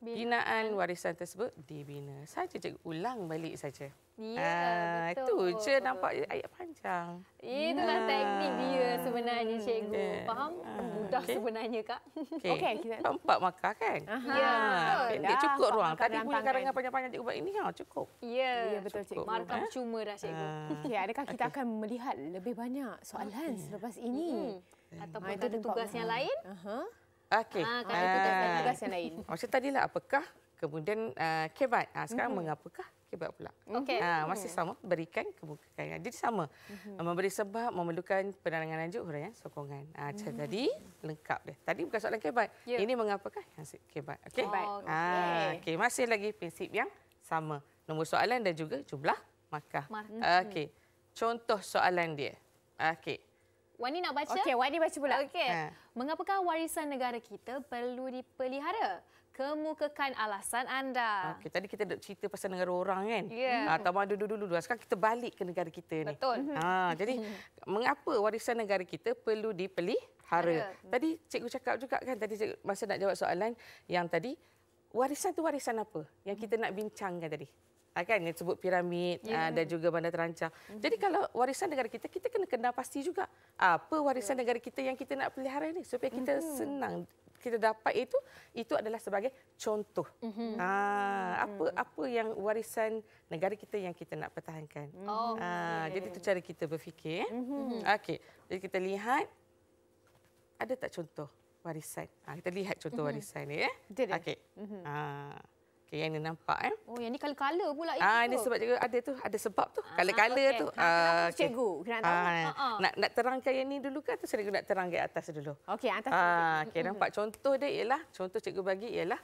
binaan warisan tersebut dibina. Saya cikgu ulang balik saja. Ya, uh, ah, betul. Itu je nampak ayat panjang. Itulah nah. teknik dia sebenarnya, Cikgu. Okay. Faham? Ah, Mudah okay. sebenarnya, Kak. Okey, okay, kita empat makar, kan? Ya, ah, betul. Pendek, cukup ruang. Tadi punya karangan panjang-panjang Cikgu buat ini, ya, cukup. Ya, ya betul, cukup. Cikgu. Markah eh? percuma dah, Cikgu. Uh, okay, adakah kita akan melihat lebih banyak soalan okay. selepas ini? Hmm. Ataupun ada tugas yang lain? Okey. Ada tugas yang lain. Macam tadilah, apakah? Kemudian uh, kebat. Uh, sekarang mm-hmm. mengapakah kebat pula? Okay. Uh, masih sama berikan kebukaan. Jadi sama. Mm-hmm. Memberi sebab memerlukan penerangan lanjut huraian sokongan. Uh, mm-hmm. tadi lengkap dia. Tadi bukan soalan kebat. Yeah. Ini mengapakah kebat? Okay. Oh, okay. Uh, okay. Masih lagi prinsip yang sama. Nombor soalan dan juga jumlah markah. Mar- uh, ah, mm-hmm. okay. Contoh soalan dia. Okey. Wani nak baca? Okey, Wani baca pula. Okay. Ha. Mengapakah warisan negara kita perlu dipelihara? kemukakan alasan anda. Okay, tadi kita dah cerita pasal negara orang kan? Yeah. Ya. Atau mana dulu-dulu. Sekarang kita balik ke negara kita ni. Betul. Ha, jadi, mengapa warisan negara kita perlu dipelihara? Ada. Tadi cikgu cakap juga kan, tadi cikgu, masa nak jawab soalan yang tadi, warisan tu warisan apa yang kita nak bincangkan tadi? Ah, kan, yang sebut piramid yeah. Ya. dan juga bandar terancang. Mm -hmm. Jadi kalau warisan negara kita, kita kena kenal pasti juga apa warisan yeah. negara kita yang kita nak pelihara ini supaya kita mm -hmm. senang kita dapat itu itu adalah sebagai contoh. Mm-hmm. Ha, apa mhm. apa yang warisan negara kita yang kita nak pertahankan. Oh. Ha, jadi itu cara kita berfikir. Mm-hmm. Okey. Jadi kita lihat ada tak contoh warisan. Ha, kita lihat contoh mm-hmm. warisan ni ya. Okey. Mhm. Okay, yang ni nampak eh. Oh, yang ni color-color pula itu. Ah, ini sebab juga ada tu, ada sebab tu. Ah, color-color okay. tu. Ah, ah okay. cikgu, kena tahu. Ah, uh eh. -huh. Ah, nak nak terangkan yang ni dulu ke atau cikgu nak terang ke atas dulu? Okey, atas. Ah, okey, okay, nampak contoh dia ialah, contoh cikgu bagi ialah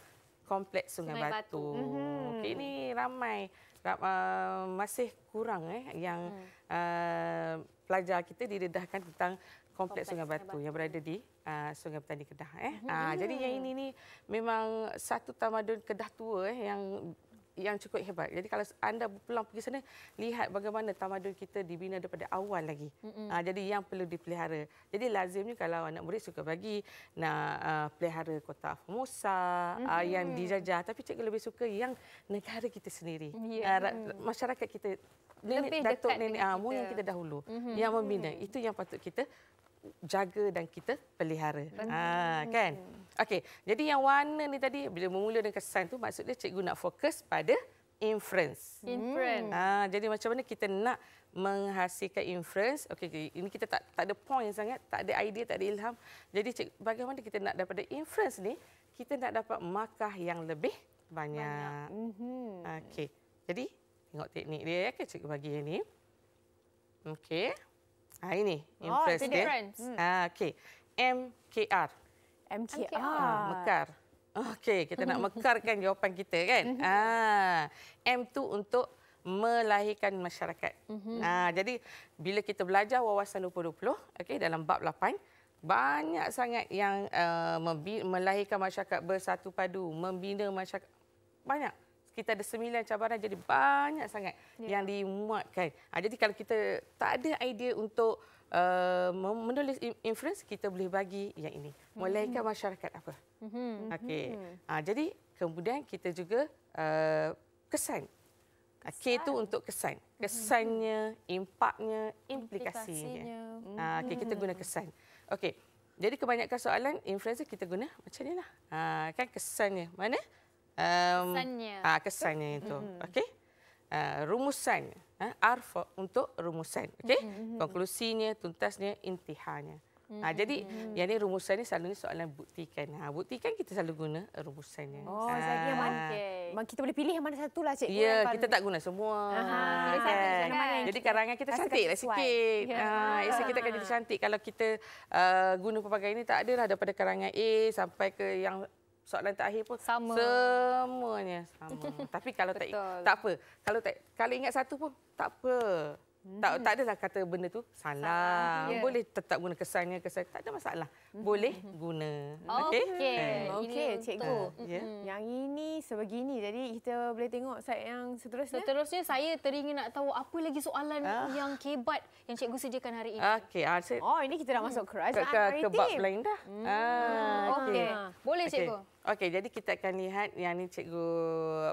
kompleks Sungai, Sungai Batu. Batu. Mm -hmm. Okey, ini ramai Uh, masih kurang eh yang hmm. uh, pelajar kita didedahkan tentang kompleks, kompleks Sungai Batu, Batu yang berada di Ah, Sungai Petani Kedah eh. Mm-hmm. jadi yang ini ni memang satu tamadun Kedah tua eh yang yang cukup hebat. Jadi kalau anda berpeluang pergi sana lihat bagaimana tamadun kita dibina daripada awal lagi. Mm-hmm. Aa, ah, jadi yang perlu dipelihara. Jadi lazimnya kalau anak murid suka bagi nak uh, pelihara kota Formosa mm-hmm. uh, yang dijajah tapi cikgu lebih suka yang negara kita sendiri. Yeah. Uh, mhm. masyarakat kita nenek, lebih dekat nenek ah uh, moyang kita dahulu mm-hmm. yang mhm. membina. Mm-hmm. Itu yang patut kita jaga dan kita pelihara. Ha, kan? Okey. Jadi yang warna ni tadi bila bermula dengan kesan tu maksudnya cikgu nak fokus pada inference. Inference. Ha, jadi macam mana kita nak menghasilkan inference? Okey, okay. ini kita tak tak ada point sangat, tak ada idea, tak ada ilham. Jadi cik, bagaimana kita nak daripada inference ni kita nak dapat markah yang lebih banyak. banyak. Mhm. Okey. Jadi tengok teknik dia ya, okay, cikgu bagi yang ni. Okey. Ah ini impress oh, okay. Hmm. Ah okey. MKR. MKR. Ah, mekar. Ah, okey, kita nak mekarkan jawapan kita kan. Mhm. Ah M tu untuk melahirkan masyarakat. Mhm. Ah jadi bila kita belajar wawasan 2020 okay, dalam bab 8 banyak sangat yang uh, melahirkan masyarakat bersatu padu, membina masyarakat. Banyak kita ada sembilan cabaran jadi banyak sangat ya. yang dimuatkan. Ha, jadi kalau kita tak ada idea untuk uh, menulis inference kita boleh bagi yang ini. Mulaikan hmm. masyarakat apa? Hmm. Okey. Hmm. Ha, jadi kemudian kita juga uh, kesan. Ha, kesan. K itu untuk kesan. Kesannya, impaknya, implikasinya. implikasinya. Ha, okay, kita guna kesan. Okey. Jadi kebanyakan soalan inference kita guna macam inilah. Ha kan kesannya. Mana? um, kesannya. Uh, kesannya itu. Mm-hmm. Okey. Uh, rumusan uh, eh, R for untuk rumusan. Okey. Mm-hmm. mm-hmm. Konklusinya, tuntasnya, intihanya. Ha, ah, mm-hmm. jadi hmm. yang ni rumusan ni selalu soalan buktikan. Ha, buktikan kita selalu guna rumusannya. Oh, ha. saya mana? Okay. Kita boleh pilih yang mana satu lah cikgu. Ya, kan, kita tak guna semua. Aha, kan? Kan? Jadi karangan kita cantik lah sikit. Ya. Ha, kita akan jadi cantik kalau kita uh, guna pelbagai ini tak ada lah daripada karangan A sampai ke yang soalan terakhir pun sama semuanya sama tapi kalau tak tak apa kalau tak kalau ingat satu pun tak apa tak hmm. tak adalah kata benda tu salah. Ya. Boleh tetap guna kesannya kesan tak ada masalah. Hmm. Boleh guna. Okey. Okey, okay, eh. cikgu. Yeah. Yang ini sebegini. Jadi kita boleh tengok set yang seterusnya. Seterusnya saya teringin nak tahu apa lagi soalan ah. yang kebat yang cikgu sediakan hari ini. Okey, ah, cik... Oh, ini kita dah masuk hmm. kerajaan ke, ke, kebab lain dah. Hmm. Ah, okey. Okay. Boleh cikgu. Okey, okay, jadi kita akan lihat yang ni cikgu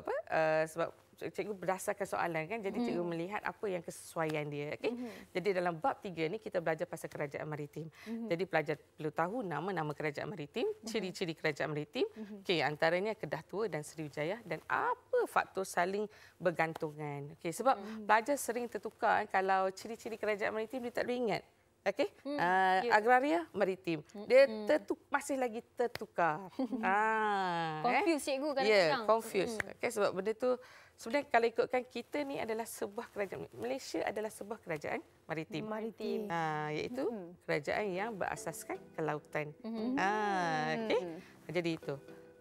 apa uh, sebab cikgu berdasarkan soalan kan jadi cikgu mhm. melihat apa yang kesesuaian dia okey hmm. jadi dalam bab 3 ini kita belajar pasal kerajaan maritim hmm. jadi pelajar perlu tahu nama-nama kerajaan maritim mhm. ciri-ciri kerajaan maritim hmm. okey antaranya Kedah Tua dan Sriwijaya dan apa faktor saling bergantungan okey sebab hmm. pelajar sering tertukar kan kalau ciri-ciri kerajaan maritim dia tak ingat Okay, hmm, uh, ah, yeah. agraria maritim. Hmm, Dia hmm. tertu masih lagi tertukar. ah, confuse eh? cikgu kadang-kadang. Ya, yeah, confuse. Hmm. Okey sebab benda tu sebenarnya kalau ikutkan kita ni adalah sebuah kerajaan Malaysia adalah sebuah kerajaan maritim. Maritim. Ah, uh, iaitu hmm. kerajaan yang berasaskan kelautan. Hmm. Ah, hmm. uh, okey. Jadi itu.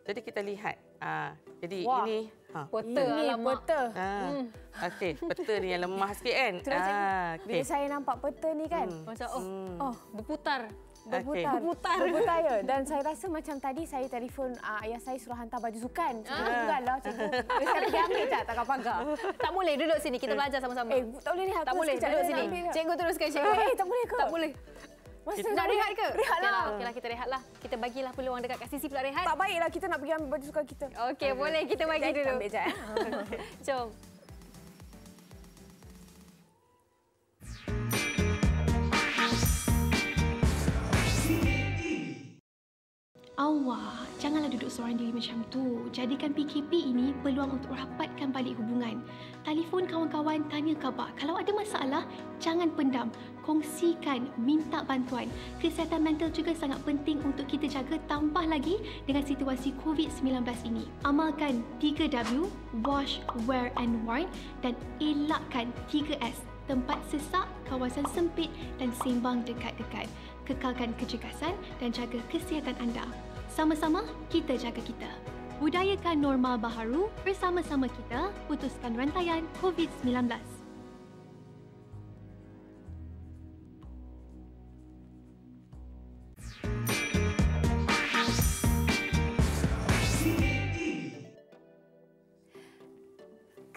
Jadi kita lihat. Ah, jadi Wah. ini ha. peta ni alamak. peta. Ah. Hmm. Okey, peta ni yang lemah sikit kan? Ah, okay. Bila saya nampak peta ni kan? Hmm. Macam oh, hmm. oh, berputar. Berputar. Okay. Berputar. Berputar ya. Dan saya rasa macam tadi saya telefon uh, ayah saya suruh hantar baju sukan. Cikgu ah. lah cikgu. Sekarang dia ambil tak? apa pagar. Tak boleh duduk sini. Kita eh. belajar sama-sama. Eh, tak boleh ni. Tak boleh duduk sini. Cikgu teruskan cikgu. Eh, eh, tak boleh ke? Tak boleh. Masa kita nak rehat ke? Rehat lah. Okeylah, okeylah, kita rehat lah. Kita bagilah peluang dekat Kak Sisi pula rehat. Tak baiklah, kita nak pergi ambil baju suka kita. Okey, okay. boleh. Kita bagi dulu. Jom. Awak, janganlah duduk seorang diri macam tu. Jadikan PKP ini peluang untuk rapatkan balik hubungan. Telefon kawan-kawan, tanya khabar. Kalau ada masalah, jangan pendam. Kongsikan, minta bantuan. Kesihatan mental juga sangat penting untuk kita jaga tambah lagi dengan situasi COVID-19 ini. Amalkan 3W, wash, wear and warn dan elakkan 3S, tempat sesak, kawasan sempit dan sembang dekat-dekat. Kekalkan kecegasan dan jaga kesihatan anda. Sama-sama kita jaga kita. Budayakan norma baharu bersama-sama kita putuskan rantaian COVID-19.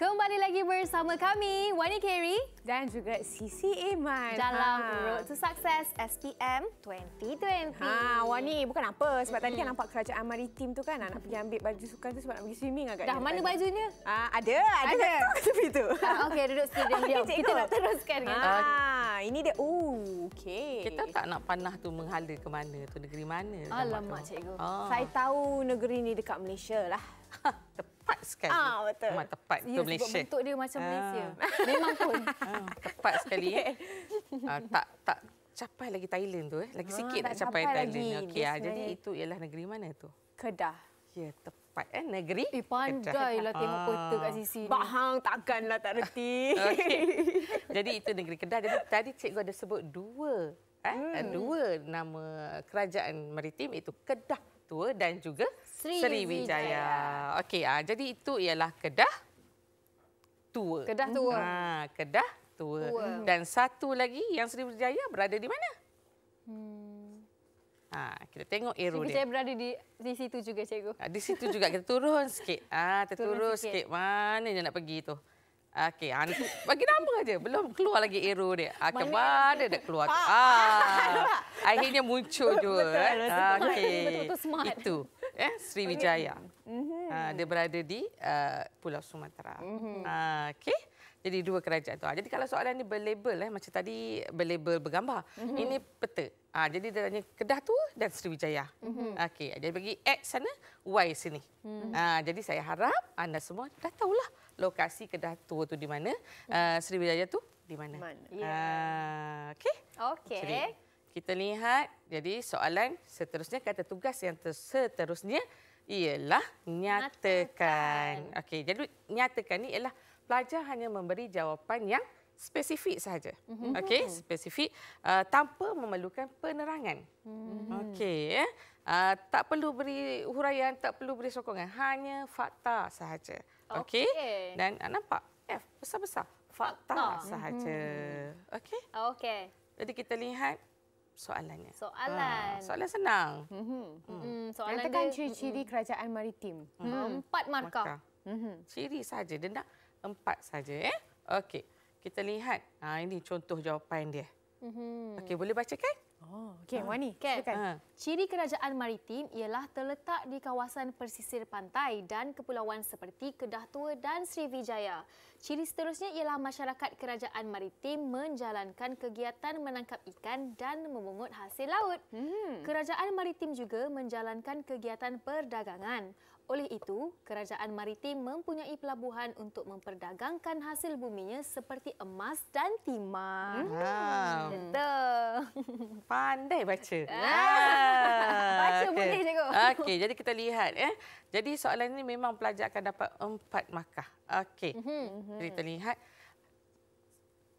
Kembali lagi bersama kami, Wani Carey dan juga Sisi Iman dalam ha. Road to Success SPM 2020. Ha, Wani, bukan apa. Sebab mm-hmm. tadi kan nampak kerajaan maritim tu kan nak pergi ambil baju sukan tu sebab nak pergi swimming agaknya. Dah mana tadi. bajunya? Ha, ada, ada. Ada tepi tu. Ha, ah, okay, duduk sini. dia. diam. Cikgu. Kita nak teruskan. Ha. ha, ini dia. Ooh, okay. Kita tak nak panah tu menghala ke mana tu, negeri mana. Alamak, cikgu. Ha. Saya tahu negeri ni dekat Malaysia lah. tepat sekali. Ah betul. Memang tepat yes, untuk Malaysia. Bentuk dia macam ah. Malaysia. Ah. Memang pun. Ah. Tepat sekali. Eh. Okay. Ah, tak tak capai lagi Thailand tu eh. Lagi ah, sikit nak capai, capai Thailand. Okey ah. Jadi itu ialah negeri mana tu? Kedah. Ya, tepat. Pak eh, negeri. Eh, pandai lah tengok kota ah. kat sisi ni. Bahang, takkanlah tak reti. okay. Jadi itu negeri Kedah. Jadi, tadi cikgu ada sebut dua eh, hmm. dua nama kerajaan maritim itu Kedah Tua dan juga Sri, Sri Okey, ah, jadi itu ialah Kedah Tua. Kedah Tua. Ha, Kedah tua. tua. Dan satu lagi yang Sriwijaya berada di mana? Hmm. Ha, kita tengok aero dia. Saya berada di, di situ juga, cikgu. Ha, di situ juga. Kita turun sikit. Ha, kita turun, turun sikit. sikit. Mana yang nak pergi tu? Okey, hantu ah, bagi nama aja. Belum keluar lagi Aero dia. Ah, ke mana dia keluar tu? Ah. ah, ah akhirnya muncul juga. Eh. Okey. Itu. Ya, eh, Sriwijaya. Mhm. Ah, dia berada di Pulau Sumatera. Mhm. okey. Jadi dua kerajaan tu. Jadi kalau soalan ni berlabel eh macam tadi berlabel bergambar. Mhm. Ini peta. Ah, jadi dia tanya Kedah tu dan Sriwijaya. Mhm. Okey, jadi bagi X sana, Y sini. Ah, jadi saya harap anda semua dah tahulah lokasi kedah tua tu di mana? Uh, Sriwijaya tu di mana? mana? Uh, okey. Okey. Kita lihat. Jadi soalan seterusnya kata tugas yang seterusnya ialah nyatakan. nyatakan. Okey, jadi nyatakan ni ialah pelajar hanya memberi jawapan yang spesifik sahaja. Mm-hmm. Okey, spesifik uh, tanpa memerlukan penerangan. Mm-hmm. Okey, ya. eh. uh, tak perlu beri huraian, tak perlu beri sokongan, hanya fakta sahaja. Okey. Dan uh, nampak F besar-besar. Fakta, sahaja. Hmm. Okey. Okey. Jadi kita lihat soalannya. Soalan. Ha, soalan senang. Mm-hmm. Hmm. Hmm. Soalan Nyatakan dia, ciri-ciri hmm. kerajaan maritim. Hmm. Hmm. Empat markah. markah. Hmm. Ciri saja, Dia nak empat saja, Eh? Okey. Kita lihat. Ha, ini contoh jawapan dia. Hmm. Okey, boleh baca bacakan? Oh, okey, ah. Wani. Okay. Ha. Ah. Ciri kerajaan maritim ialah terletak di kawasan persisir pantai dan kepulauan seperti Kedah Tua dan Sri Vijaya. Ciri seterusnya ialah masyarakat kerajaan maritim menjalankan kegiatan menangkap ikan dan memungut hasil laut. Hmm. Kerajaan maritim juga menjalankan kegiatan perdagangan. Oleh itu, kerajaan maritim mempunyai pelabuhan untuk memperdagangkan hasil buminya seperti emas dan timah. Hmm. Betul. Pandai baca. Ah. ah baca okay. boleh cikgu. Okey, jadi kita lihat eh. Jadi soalan ini memang pelajar akan dapat empat markah. Okey. Mm-hmm. Jadi kita lihat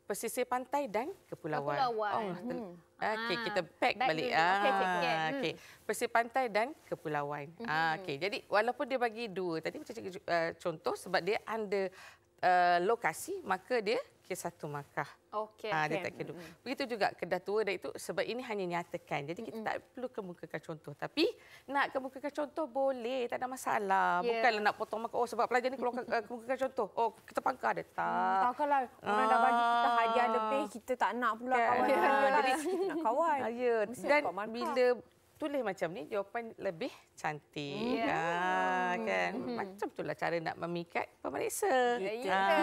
pesisir pantai dan kepulauan. Kepulauan. Oh, hmm Okey, ah, kita pack Back balik. Okey, okay. okay. Pesir Pantai dan Kepulauan. Mm -hmm. Okey, jadi walaupun dia bagi dua, tadi macam uh, contoh sebab dia under uh, lokasi, maka dia ke satu markah. Okey. Ha, dia tak kedua. Begitu juga kedah tua dan itu sebab ini hanya nyatakan. Jadi kita tak perlu kemukakan contoh. Tapi nak kemukakan contoh boleh, tak ada masalah. Yeah. Bukanlah nak potong markah. Oh sebab pelajar ni kalau eh, kemukakan contoh. Oh kita pangkah dia. Tak. Hmm, takkanlah orang ah. dah bagi kita ah. hadiah lebih, kita tak nak pula kan? kawan. Yeah. Jadi nak kawan. Ya. Yeah. Dan bila tulis macam ni jawapan lebih cantik. Mhm. Ya yeah. Mhm. ah, kan. Mm -hmm. Macam itulah cara nak memikat pemeriksa. Ya yeah, yeah.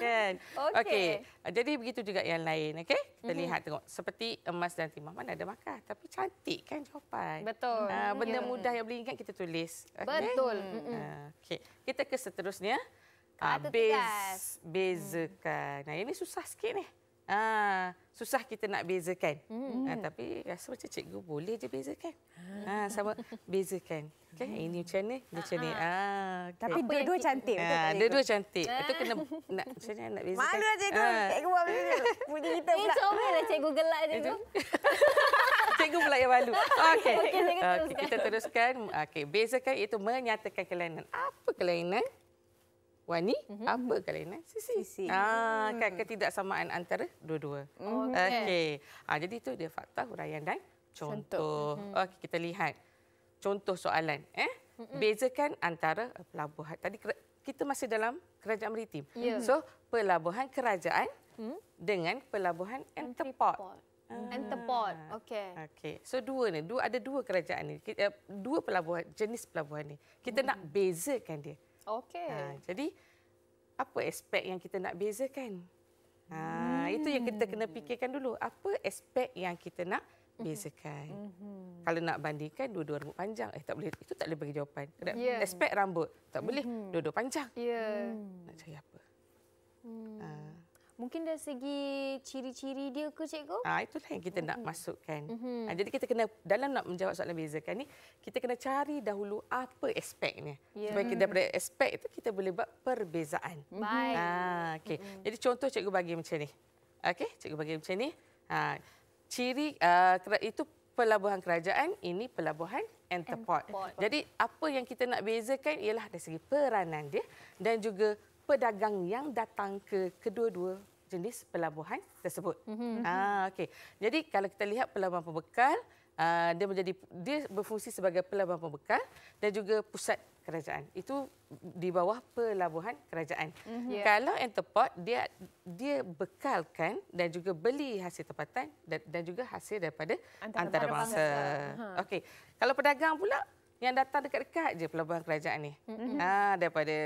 kan. Okey. Okay. Jadi begitu juga yang lain okey. Kita mm -hmm. lihat tengok seperti emas dan timah mana ada makar tapi cantik kan jawapan. Betul. Ah, mhm. benda yeah. mudah yang boleh ingat kita tulis. Okay? Betul. Mm -hmm. ah, okey. Kita ke seterusnya. Ah, bez, bezakan. Nah ini susah sikit ni. Eh. Ah, susah kita nak bezakan. Hmm. Ah, tapi rasa macam cikgu boleh je bezakan. Ah. Ha, ah, sama bezakan. Okay, hmm. ini macam ni, ini macam ni. Ah, ah. ah okay. Tapi dua-dua cantik. Ah, dua-dua cantik. Ah. Itu kena nak macam ni nak bezakan. Malu lah cikgu. Ah. Cikgu buat macam tu. Puji kita eh, pula. Eh, comelah cikgu gelak cikgu. cikgu pula yang malu. Okey. Okay, okay, kita teruskan. Okey, bezakan itu menyatakan kelainan. Apa kelainan? Wani, mm-hmm. apa kali ini? Eh? Sisi. Sisi. Ah, hmm. kan ketidaksamaan antara dua-dua. Hmm. Okey. Okay. Ah, jadi itu dia fakta huraian dan contoh. contoh. Hmm. Okey, kita lihat. Contoh soalan. Eh? Mm-mm. Bezakan antara pelabuhan. Tadi kita masih dalam kerajaan maritim. Yeah. So, pelabuhan kerajaan mm? dengan pelabuhan interport. Interport. Ah. Okay. Okey. So, dua ni. Dua, ada dua kerajaan ni. Eh, dua pelabuhan, jenis pelabuhan ni. Kita mm. nak bezakan dia. Okey. Ha, jadi apa aspek yang kita nak bezakan? Ha, hmm. itu yang kita kena fikirkan dulu. Apa aspek yang kita nak mhm. bezakan? Hmm. Kalau nak bandingkan dua-dua rambut panjang, eh tak boleh. Itu tak boleh bagi jawapan. Yeah. Aspek rambut tak boleh hmm. dua-dua panjang. Ya. Yeah. Hmm. Nak cari apa? Hmm. Ha. Mungkin dari segi ciri-ciri dia ke cikgu? Ah ha, itulah yang kita nak mm-hmm. masukkan. Mm-hmm. Ha, jadi kita kena dalam nak menjawab soalan kan ni, kita kena cari dahulu apa aspeknya. Yeah. Supaya kita dapat aspek itu kita boleh buat perbezaan. Mm-hmm. Baik. Ha, okey. Mm-hmm. Jadi contoh cikgu bagi macam ni. Okey, cikgu bagi macam ni. Ha, ciri uh, itu pelabuhan kerajaan, ini pelabuhan Enterport. Jadi apa yang kita nak bezakan ialah dari segi peranan dia dan juga pedagang yang datang ke kedua-dua jenis pelabuhan tersebut. Mm-hmm. Ah, okay. Jadi kalau kita lihat pelabuhan pembekal, ah, dia menjadi dia berfungsi sebagai pelabuhan pembekal dan juga pusat kerajaan. Itu di bawah pelabuhan kerajaan. Mm-hmm. Yeah. Kalau Interport dia dia bekalkan dan juga beli hasil tempatan dan, dan juga hasil daripada antarabangsa. antarabangsa. Ha. Okey. Kalau pedagang pula yang datang dekat-dekat je pelabuhan kerajaan ni. Mm-hmm. Ah daripada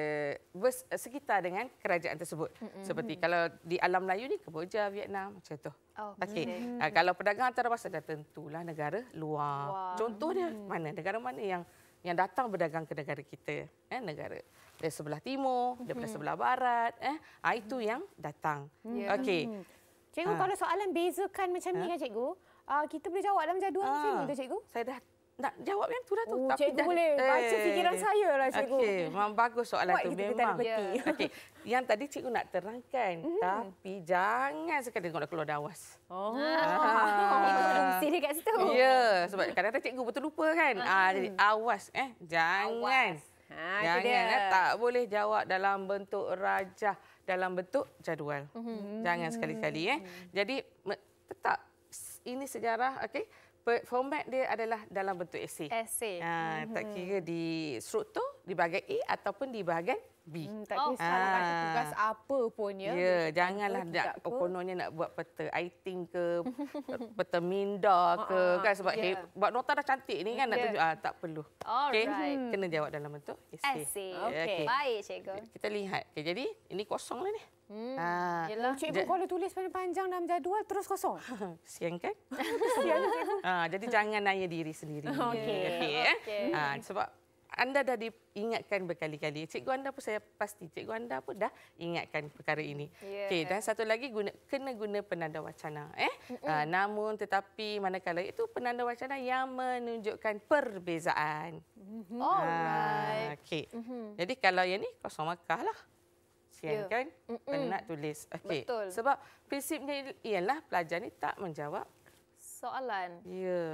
bers- sekitar dengan kerajaan tersebut. Mm-hmm. Seperti kalau di alam Melayu ni Kemboja, Vietnam macam tu. Oh, Okey. Mm-hmm. Ha, kalau pedagang antarabangsa dah tentulah negara luar. Wow. Contohnya mm-hmm. mana negara mana yang yang datang berdagang ke negara kita? Eh negara dari sebelah timur, mm-hmm. daripada sebelah barat eh. Ha, itu mm-hmm. yang datang. Yeah. Okey. Cikgu ha. kalau soalan bezakan macam ha? ni ya, kan cikgu? Uh, kita boleh jawab dalam jadual ha. macam ni ke cikgu? Saya dah nak jawab yang tu dah tu. Oh, Tapi cikgu dah, boleh eh. baca fikiran saya lah cikgu. Okey, memang bagus soalan Buat tu memang. Yeah. Okey, yang tadi cikgu nak terangkan. Mm. Tapi jangan sekali tengok nak keluar dawas. Oh. Ini ah. ah. kat situ. Ya, sebab kadang-kadang cikgu betul lupa kan. ah, ah jadi awas eh, jangan. Awas. Ha, jangan, eh, tak boleh jawab dalam bentuk rajah, dalam bentuk jadual. Mm. Jangan sekali-kali. Eh. Mm. Jadi, tetap ini sejarah, okey format dia adalah dalam bentuk esei. Esei. Ha, ah, mm Tak kira di struktur, di bahagian A ataupun di bahagian B. Hmm, tak kisah oh. Lah, ada ah. tugas apa pun ya. Ya, janganlah nak kononnya nak buat peta writing ke, peta minda ke ah, kan sebab yeah. Ya. hey, buat nota dah cantik ni kan yeah. nak ya. tunjuk ah, tak perlu. Okey, hmm. kena jawab dalam bentuk essay. Ya, okey, okay. baik cikgu. Kita lihat. Okay, jadi ini kosong lah ni. Hmm. Ha. Cikgu kalau tulis panjang dalam jadual terus kosong. Sian kan? Sian cikgu. Ha, jadi jangan naya diri sendiri. Okey. Okay. Eh. Okay. Ha, ah, sebab anda dah diingatkan berkali-kali. Cikgu anda pun saya pasti cikgu anda pun dah ingatkan perkara ini. Yeah. Okey, dan satu lagi guna, kena guna penanda wacana, eh. Mm-hmm. Uh, namun tetapi manakala itu penanda wacana yang menunjukkan perbezaan. Mm-hmm. Oh, right. Okey. Mm-hmm. Jadi kalau yang ni kosong makah lah. Sian yeah. kan? Mm-hmm. Penat tulis. Okey. Sebab prinsipnya ialah pelajar ni tak menjawab soalan. Ya,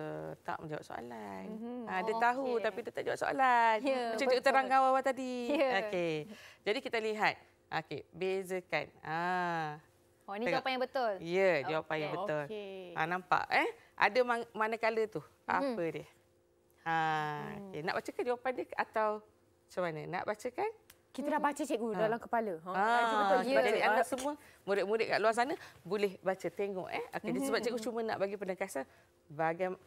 tak menjawab soalan. Mm-hmm. Ha, dia oh, tahu okay. tapi dia tak jawab soalan. Yeah, Macam cikgu terang awal-awal tadi. Yeah. Okey. Jadi kita lihat. Okey, bezakan. Ah. Oh, ini Tengok. jawapan yang betul. Ya, jawapan okay. yang betul. Okay. Ha, ah, nampak eh? Ada man- mana color tu? Mm-hmm. Apa mhm. dia? Ha, ah, mm. okay. nak baca ke jawapan dia atau macam mana? Nak bacakan? kita hmm. dah baca cikgu ha. dalam kepala. Ha. Ah, ya. Jadi anda semua murid-murid kat luar sana boleh baca tengok eh. Okey hmm. sebab mhm. cikgu cuma nak bagi penekasan bagaimana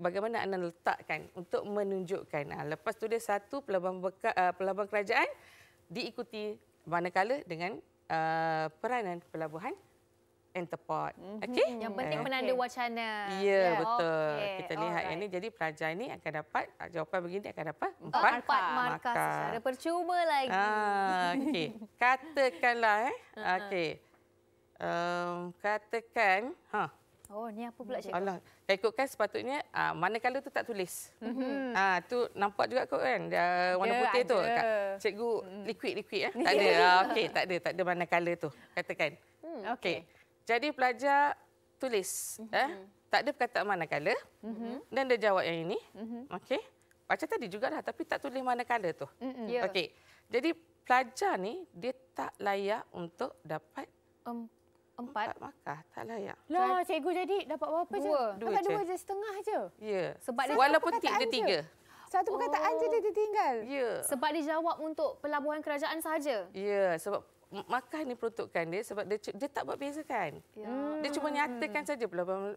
bagaimana anda letakkan untuk menunjukkan. Ha. Lepas tu dia satu pelabuhan beka, uh, pelabang kerajaan diikuti manakala dengan uh, peranan pelabuhan and tepat. Mm-hmm. Okey? Yang penting okay. Eh, menanda wacana. Ya, yeah, yeah. betul. Okay. Kita lihat Alright. ini. Jadi pelajar ini akan dapat jawapan begini akan dapat oh, empat uh, markah. markah. Secara percuma lagi. Ah, Okey. Katakanlah. Eh. Uh-huh. Okey. Um, katakan. Ha. Huh. Oh, ni apa pula cikgu? Alah, saya ikutkan sepatutnya uh, ah, mana kalau tu tak tulis. Mm-hmm. Ah, tu nampak juga kau kan? Dia warna yeah, putih tu. Kak, cikgu mhm. liquid liquid eh. Tak ada. Ah, okey, tak ada, tak ada mana kalau tu. Katakan. Hmm, okey. Okay. Jadi pelajar tulis, mm-hmm. eh? tak ada perkataan manakala mm-hmm. dan dia jawab yang ini. Mm-hmm. Okey. Macam tadi juga lah, tapi tak tulis mana manakala tu. Mm-hmm. Yeah. Okey. Jadi pelajar ni dia tak layak untuk dapat um, empat. empat markah. Tak layak. Lah, cikgu jadi dapat berapa dua. je? Dua. Dua je. Setengah je. Ya. Yeah. Sebab dia Walaupun tiga, dia tiga. Satu perkataan oh. je dia oh. tinggal. Ya. Yeah. Sebab dia jawab untuk pelabuhan kerajaan saja. Ya, yeah, sebab Makan ni peruntukkan dia sebab dia, dia tak buat beza kan. Ya. Dia cuma nyatakan saja pelabuhan,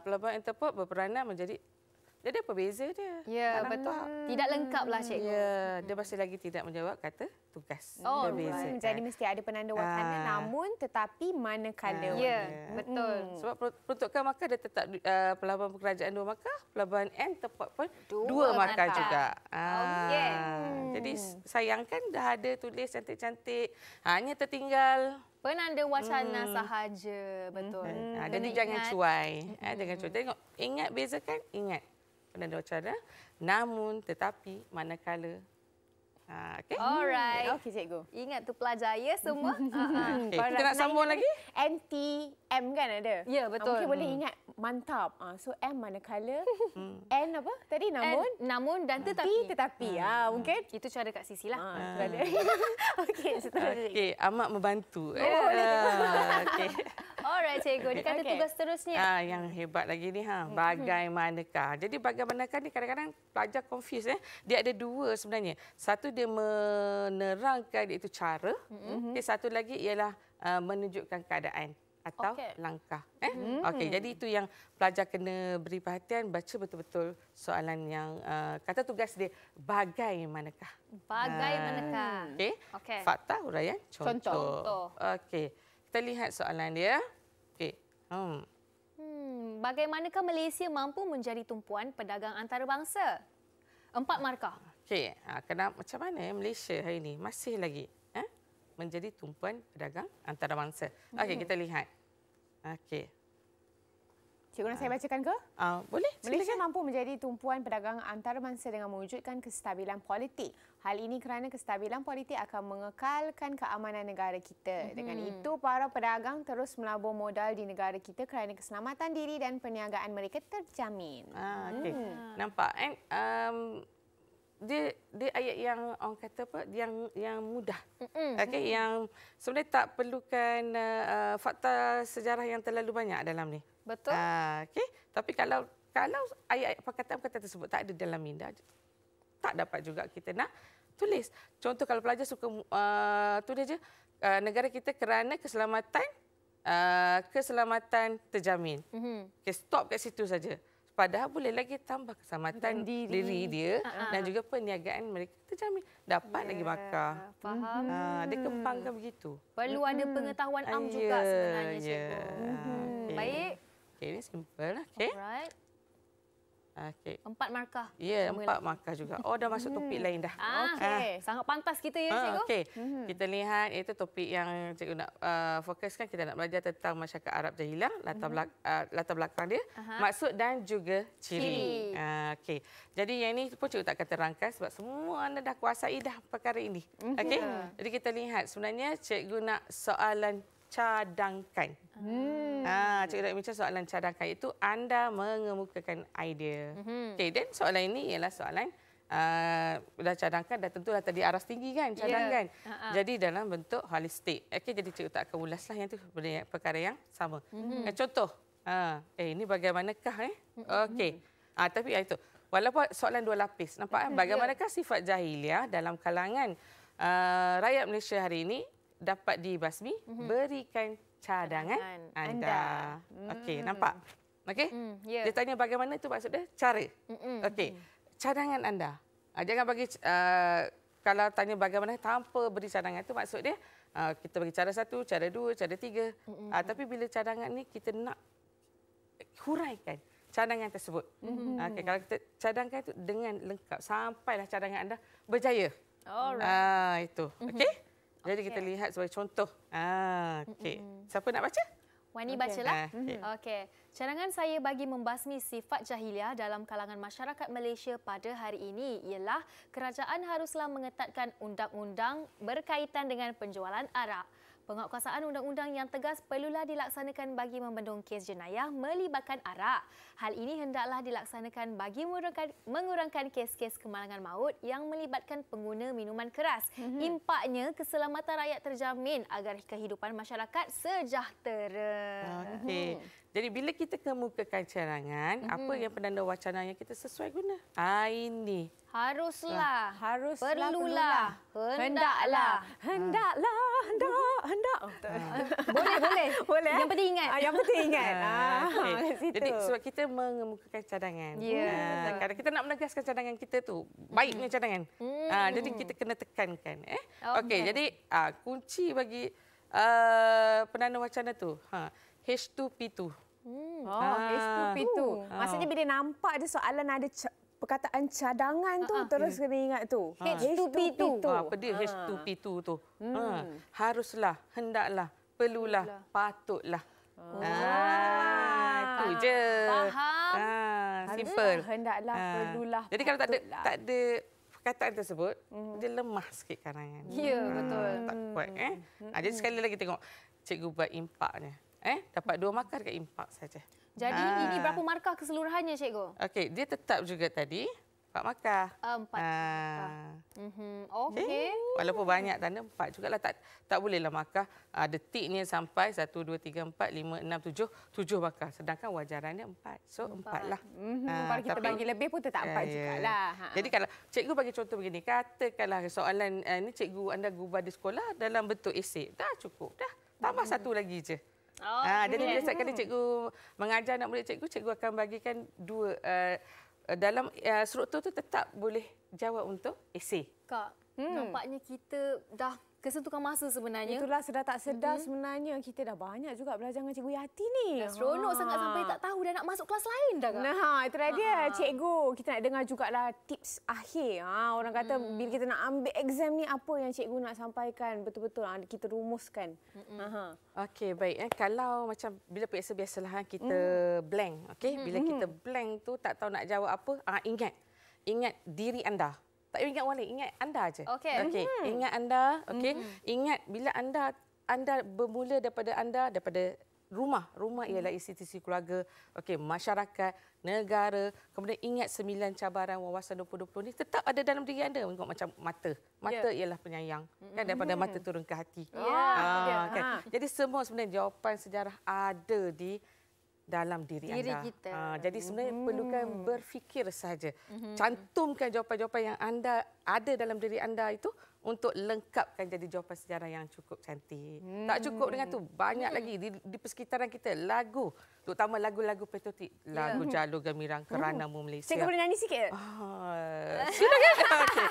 pelabuhan Interpol uh, berperanan menjadi dia ada perbeza dia. Ya, betul. Tidak lengkap lah cikgu. Ya, dia masih lagi tidak menjawab kata tugas. Oh, berbeza, kan? jadi eh. mesti ada penanda wakana Aa. Ah. namun tetapi manakala. Ah, ya, mm. betul. Mm. Sebab peruntukan markah dia tetap uh, pelabuhan kerajaan dua maka pelabuhan N tepat pun dua, dua markah juga. Oh, okay. Ya. Hmm. Jadi sayangkan dah ada tulis cantik-cantik, hanya tertinggal Penanda wacana hmm. sahaja, betul. Hmm. Ha, hmm. jadi jangan cuai. Hmm. Ha, jangan cuai. Tengok, ingat bezakan, ingat penanda wacana. Namun, tetapi, manakala. Ha, okay? Alright. Okey, cikgu. Ingat tu pelajar ya semua. uh -huh. okay. Kita nak sambung lagi? M kan ada? Ya, ah, betul. Mungkin hmm. boleh ingat mantap. Ah, so, M manakala. Hmm. N apa? Tadi namun. N, namun dan tetapi. tapi tetapi. Hmm. Ha, mungkin? Hmm. Itu cara kak sisi lah. Hmm. Okey, seterusnya. Okey, amat membantu. Eh. Oh, boleh. Okey. Alright cikgu, dia kata okay. tugas terusnya. Ah, yang hebat lagi ni ha, bagaimanakah. Jadi bagaimanakah ni kadang-kadang pelajar confuse eh. Dia ada dua sebenarnya. Satu dia menerangkan iaitu cara, hmm okay, satu lagi ialah uh, menunjukkan keadaan atau okay. langkah eh hmm. okey jadi itu yang pelajar kena beri perhatian baca betul-betul soalan yang uh, kata tugas dia bagaimanakah bagaimanakah uh, okey okay. fakta huraian contoh, contoh. okey kita lihat soalan dia. Okey. Hmm. hmm. Bagaimanakah Malaysia mampu menjadi tumpuan pedagang antarabangsa? Empat markah. Okey. Ha, ah, kenapa, macam mana Malaysia hari ini masih lagi eh, menjadi tumpuan pedagang antarabangsa? Okey, hmm. kita lihat. Okey. Cikgu nak ah. saya bacakan ke? Uh, boleh. Malaysia silakan. mampu menjadi tumpuan pedagang antarabangsa dengan mewujudkan kestabilan politik. Hal ini kerana kestabilan politik akan mengekalkan keamanan negara kita. hmm Dengan itu, para pedagang terus melabur modal di negara kita kerana keselamatan diri dan perniagaan mereka terjamin. Ah, okay. hmm. Nampak kan? Um, dia dia ayat yang orang kata apa yang yang mudah okey yang sebenarnya tak perlukan uh, fakta sejarah yang terlalu banyak dalam ni Betul. Uh, ah, okay. Tapi kalau kalau ayat-ayat perkataan-perkataan tersebut tak ada dalam minda, tak dapat juga kita nak tulis. Contoh kalau pelajar suka uh, ah, tulis je, uh, negara kita kerana keselamatan uh, keselamatan terjamin. Mm -hmm. okay, stop kat situ saja. Padahal boleh lagi tambah keselamatan diri. diri dia uh -huh. dan juga perniagaan mereka terjamin. Dapat yeah. lagi ya, bakar. Faham. Uh, dia kempangkan begitu. Perlu uh ada hmm. pengetahuan am uh juga ya, sebenarnya, yeah. Cikgu. Ya. Mhm. okay. Baik. Okey, ini simple. Okey. okay? Empat markah. Ya, yeah, empat lagi. markah juga. Oh, dah masuk topik hmm. lain dah. Ah, okay, Ah. Sangat pantas kita ya, ah, Cikgu. Okey. Hmm. Kita lihat itu topik yang Cikgu nak uh, fokuskan. Kita nak belajar tentang masyarakat Arab Jahilah, latar, hmm. uh, latar belakang dia, Aha. maksud dan juga ciri. ciri. Uh, Okey. Jadi yang ini pun Cikgu tak akan terangkan sebab semua anda dah kuasai dah perkara ini. Mhm. okay? Yeah. Jadi kita lihat sebenarnya Cikgu nak soalan cadangkan. Hmm. Ha, ah, cikgu nak bincang soalan cadangkan itu anda mengemukakan idea. Hmm. Okey, dan soalan ini ialah soalan uh, dah cadangkan dah tentulah tadi aras tinggi kan ya. cadangkan. Yeah. Jadi dalam bentuk holistik. Okay, jadi cikgu tak akan ulaslah yang tu sebenarnya perkara yang sama. Hmm. Eh, contoh, ha, eh ini bagaimanakah eh? Hmm. Okay. Ah ha, tapi itu walaupun soalan dua lapis nampak kan bagaimanakah sifat jahiliah dalam kalangan uh, rakyat Malaysia hari ini dapat dibasmi, mm-hmm. berikan cadangan, cadangan anda. anda. mm Okey, hmm. nampak? Okey? Mm, yeah. Dia tanya bagaimana itu maksudnya dia? Cara. Mm-hmm. Okey. Cadangan anda. Ah, jangan bagi... Uh, kalau tanya bagaimana tanpa beri cadangan itu maksud dia... Uh, kita bagi cara satu, cara dua, cara tiga. Mm-hmm. Uh, tapi bila cadangan ni kita nak huraikan cadangan tersebut. Mm-hmm. Okay, kalau kita cadangkan itu dengan lengkap sampailah cadangan anda berjaya. Alright. Uh, itu. Mm-hmm. Okey? Jadi okay. kita lihat sebagai contoh. Ah, okey. Siapa nak baca? Wani okay. bacalah. Ah, mm-hmm. Okey. Cadangan saya bagi membasmi sifat jahiliah dalam kalangan masyarakat Malaysia pada hari ini ialah kerajaan haruslah mengetatkan undang-undang berkaitan dengan penjualan arak. Penguatkuasaan undang-undang yang tegas perlulah dilaksanakan bagi membendung kes jenayah melibatkan arak. Hal ini hendaklah dilaksanakan bagi mengurangkan, kes-kes kemalangan maut yang melibatkan pengguna minuman keras. Mhm. Impaknya keselamatan rakyat terjamin agar kehidupan masyarakat sejahtera. Okey. Hmm. Jadi bila kita kemukakan cadangan, mm -hmm. apa yang penanda wacana yang kita sesuai guna? Ha, ini. Haruslah. Ha. Haruslah. Perlulah. perlulah. Hendaklah. Hendaklah. Ah. Hendaklah. Hendak. Hendak. Oh, ha. Boleh, boleh. boleh. Eh? Yang penting ingat. Ha, yang penting ingat. Ha. Okay. Jadi sebab kita mengemukakan cadangan. Ya. Yeah. Kadang kita nak menegaskan cadangan kita tu Baiknya hmm. cadangan. Mm. Ha. Jadi kita kena tekankan. Eh? Okey, okay. jadi ha, kunci bagi uh, penanda wacana tu. Haa. H2P2. Hmm. Oh, ah. H2P2. Uh. Ah. Maksudnya bila nampak ada soalan ada perkataan cadangan tu uh-huh. terus kena ingat tu. Uh. H2P2. H2P2. Apa dia H2P2 tu? Hmm. Uh. Haruslah, hendaklah, perlulah, patutlah. Oh. Ah, tu je. Faham. Ah, simple. Haruslah, hendaklah, ah. perlulah. Jadi kalau tak ada tak ada perkataan tersebut, hmm. dia lemah sikit karangan. Ya, yeah, betul. Tak kuat eh. Hmm. Ah, jadi sekali hmm. lagi tengok cikgu buat impaknya eh dapat dua markah dekat impak saja. Jadi ah. ini berapa markah keseluruhannya cikgu? Okey, dia tetap juga tadi empat markah. Ah, empat. Ah. Mhm. Okey. Okay. Eh, walaupun banyak tanda empat jugalah tak tak bolehlah markah ah, Detik ni sampai 1 2 3 4 5 6 7 tujuh markah sedangkan wajarannya empat. So empat. lah. Mhm. Kalau ah, kita tapi, bagi lebih pun tetap empat yeah, ya. jugalah. Ha. Jadi kalau cikgu bagi contoh begini, katakanlah soalan ini eh, cikgu anda gubah di sekolah dalam bentuk esei. Dah cukup dah. Tambah hmm satu lagi je. Oh, ah, jadi bila saya kata cikgu mengajar anak murid cikgu, cikgu akan bagikan dua uh, dalam uh, eh, struktur tu tetap boleh jawab untuk esei. Kak, hmm. nampaknya kita dah kesentukan masa sebenarnya. Itulah sedar tak sedar mm-hmm. sebenarnya kita dah banyak juga belajar dengan cikgu Yati ni. Dah seronok ha. sangat sampai tak tahu dah nak masuk kelas lain dah. Kak? Nah, itu ha. dia cikgu. Kita nak dengar juga lah tips akhir. Ha, orang kata mm. bila kita nak ambil exam ni apa yang cikgu nak sampaikan betul-betul ha, kita rumuskan. Mm-hmm. Ha. Okey, baik eh. Kalau macam bila periksa biasalah ha, kita mm. blank, okay Bila hmm kita blank tu tak tahu nak jawab apa, ha, ingat. Ingat diri anda tak ingat Walid, ingat anda aja. Okey. Okey, mm. ingat anda, okey. Mm. Ingat bila anda anda bermula daripada anda daripada rumah. Rumah mm. ialah mhm. institusi keluarga, okey, masyarakat, negara. Kemudian ingat sembilan cabaran wawasan 2020 ni tetap ada dalam diri anda. Ingat macam mata. Mata yeah. ialah penyayang. Kan mhm. daripada mata mhm. turun ke hati. Yeah. Ah, yeah. Kan? Ha. Jadi semua sebenarnya jawapan sejarah ada di dalam diri, diri anda. Kita. Ha, jadi sebenarnya hmm perlukan berfikir saja. hmm Cantumkan jawapan-jawapan yang anda ada dalam diri anda itu untuk lengkapkan jadi jawapan sejarah yang cukup cantik. hmm Tak cukup dengan tu banyak hmm lagi di, di persekitaran kita lagu, terutama lagu-lagu patriotik, ya. lagu yeah. Jalur Gemilang oh. kerana mu Malaysia. Saya boleh nyanyi sikit. Ah, silakan. okay.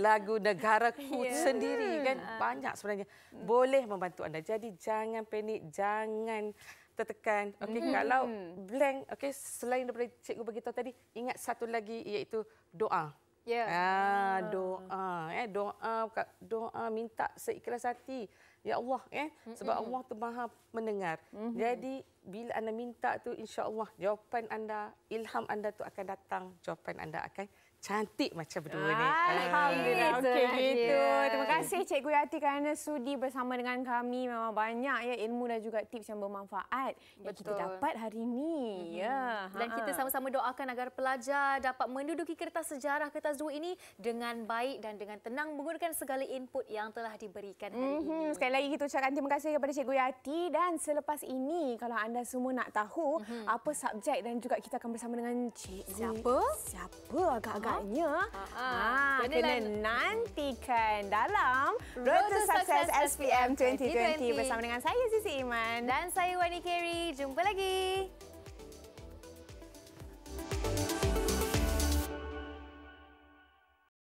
Lagu negaraku yeah. sendiri kan ah. banyak sebenarnya. Boleh membantu anda. Jadi jangan panik, jangan tertekan. Okey hmm. kalau blank okey selain daripada cikgu bagi tadi ingat satu lagi iaitu doa. Ya. Yeah. Ah, doa eh doa doa minta seikhlas hati. Ya Allah eh sebab hmm, hmm, hmm. Allah tu Maha mendengar. Mm-hmm. Jadi bila anda minta tu insya-Allah jawapan anda, ilham anda tu akan datang, jawapan anda akan cantik macam berdua ni. Ah, Alhamdulillah. Okey gitu. Terima kasih Cikgu Yati kerana sudi bersama dengan kami. Memang banyak ya ilmu dan juga tips yang bermanfaat Betul. yang kita dapat hari ini. Mm -hmm. Ya. Dan kita ha. sama-sama doakan agar pelajar dapat menduduki kertas sejarah kertas dua ini dengan baik dan dengan tenang menggunakan segala input yang telah diberikan hari mm -hmm. ini. Sekali lagi kita ucapkan terima kasih kepada Cikgu Yati dan selepas ini kalau anda semua nak tahu mm -hmm. apa subjek dan juga kita akan bersama dengan Cikgu. Siapa? Siapa agak-agak Agaknya uh-huh. ha, kena nantikan dalam Road to Success SPM 2020, 2020 bersama dengan saya Sisi Iman dan saya Wani Kerry. Jumpa lagi.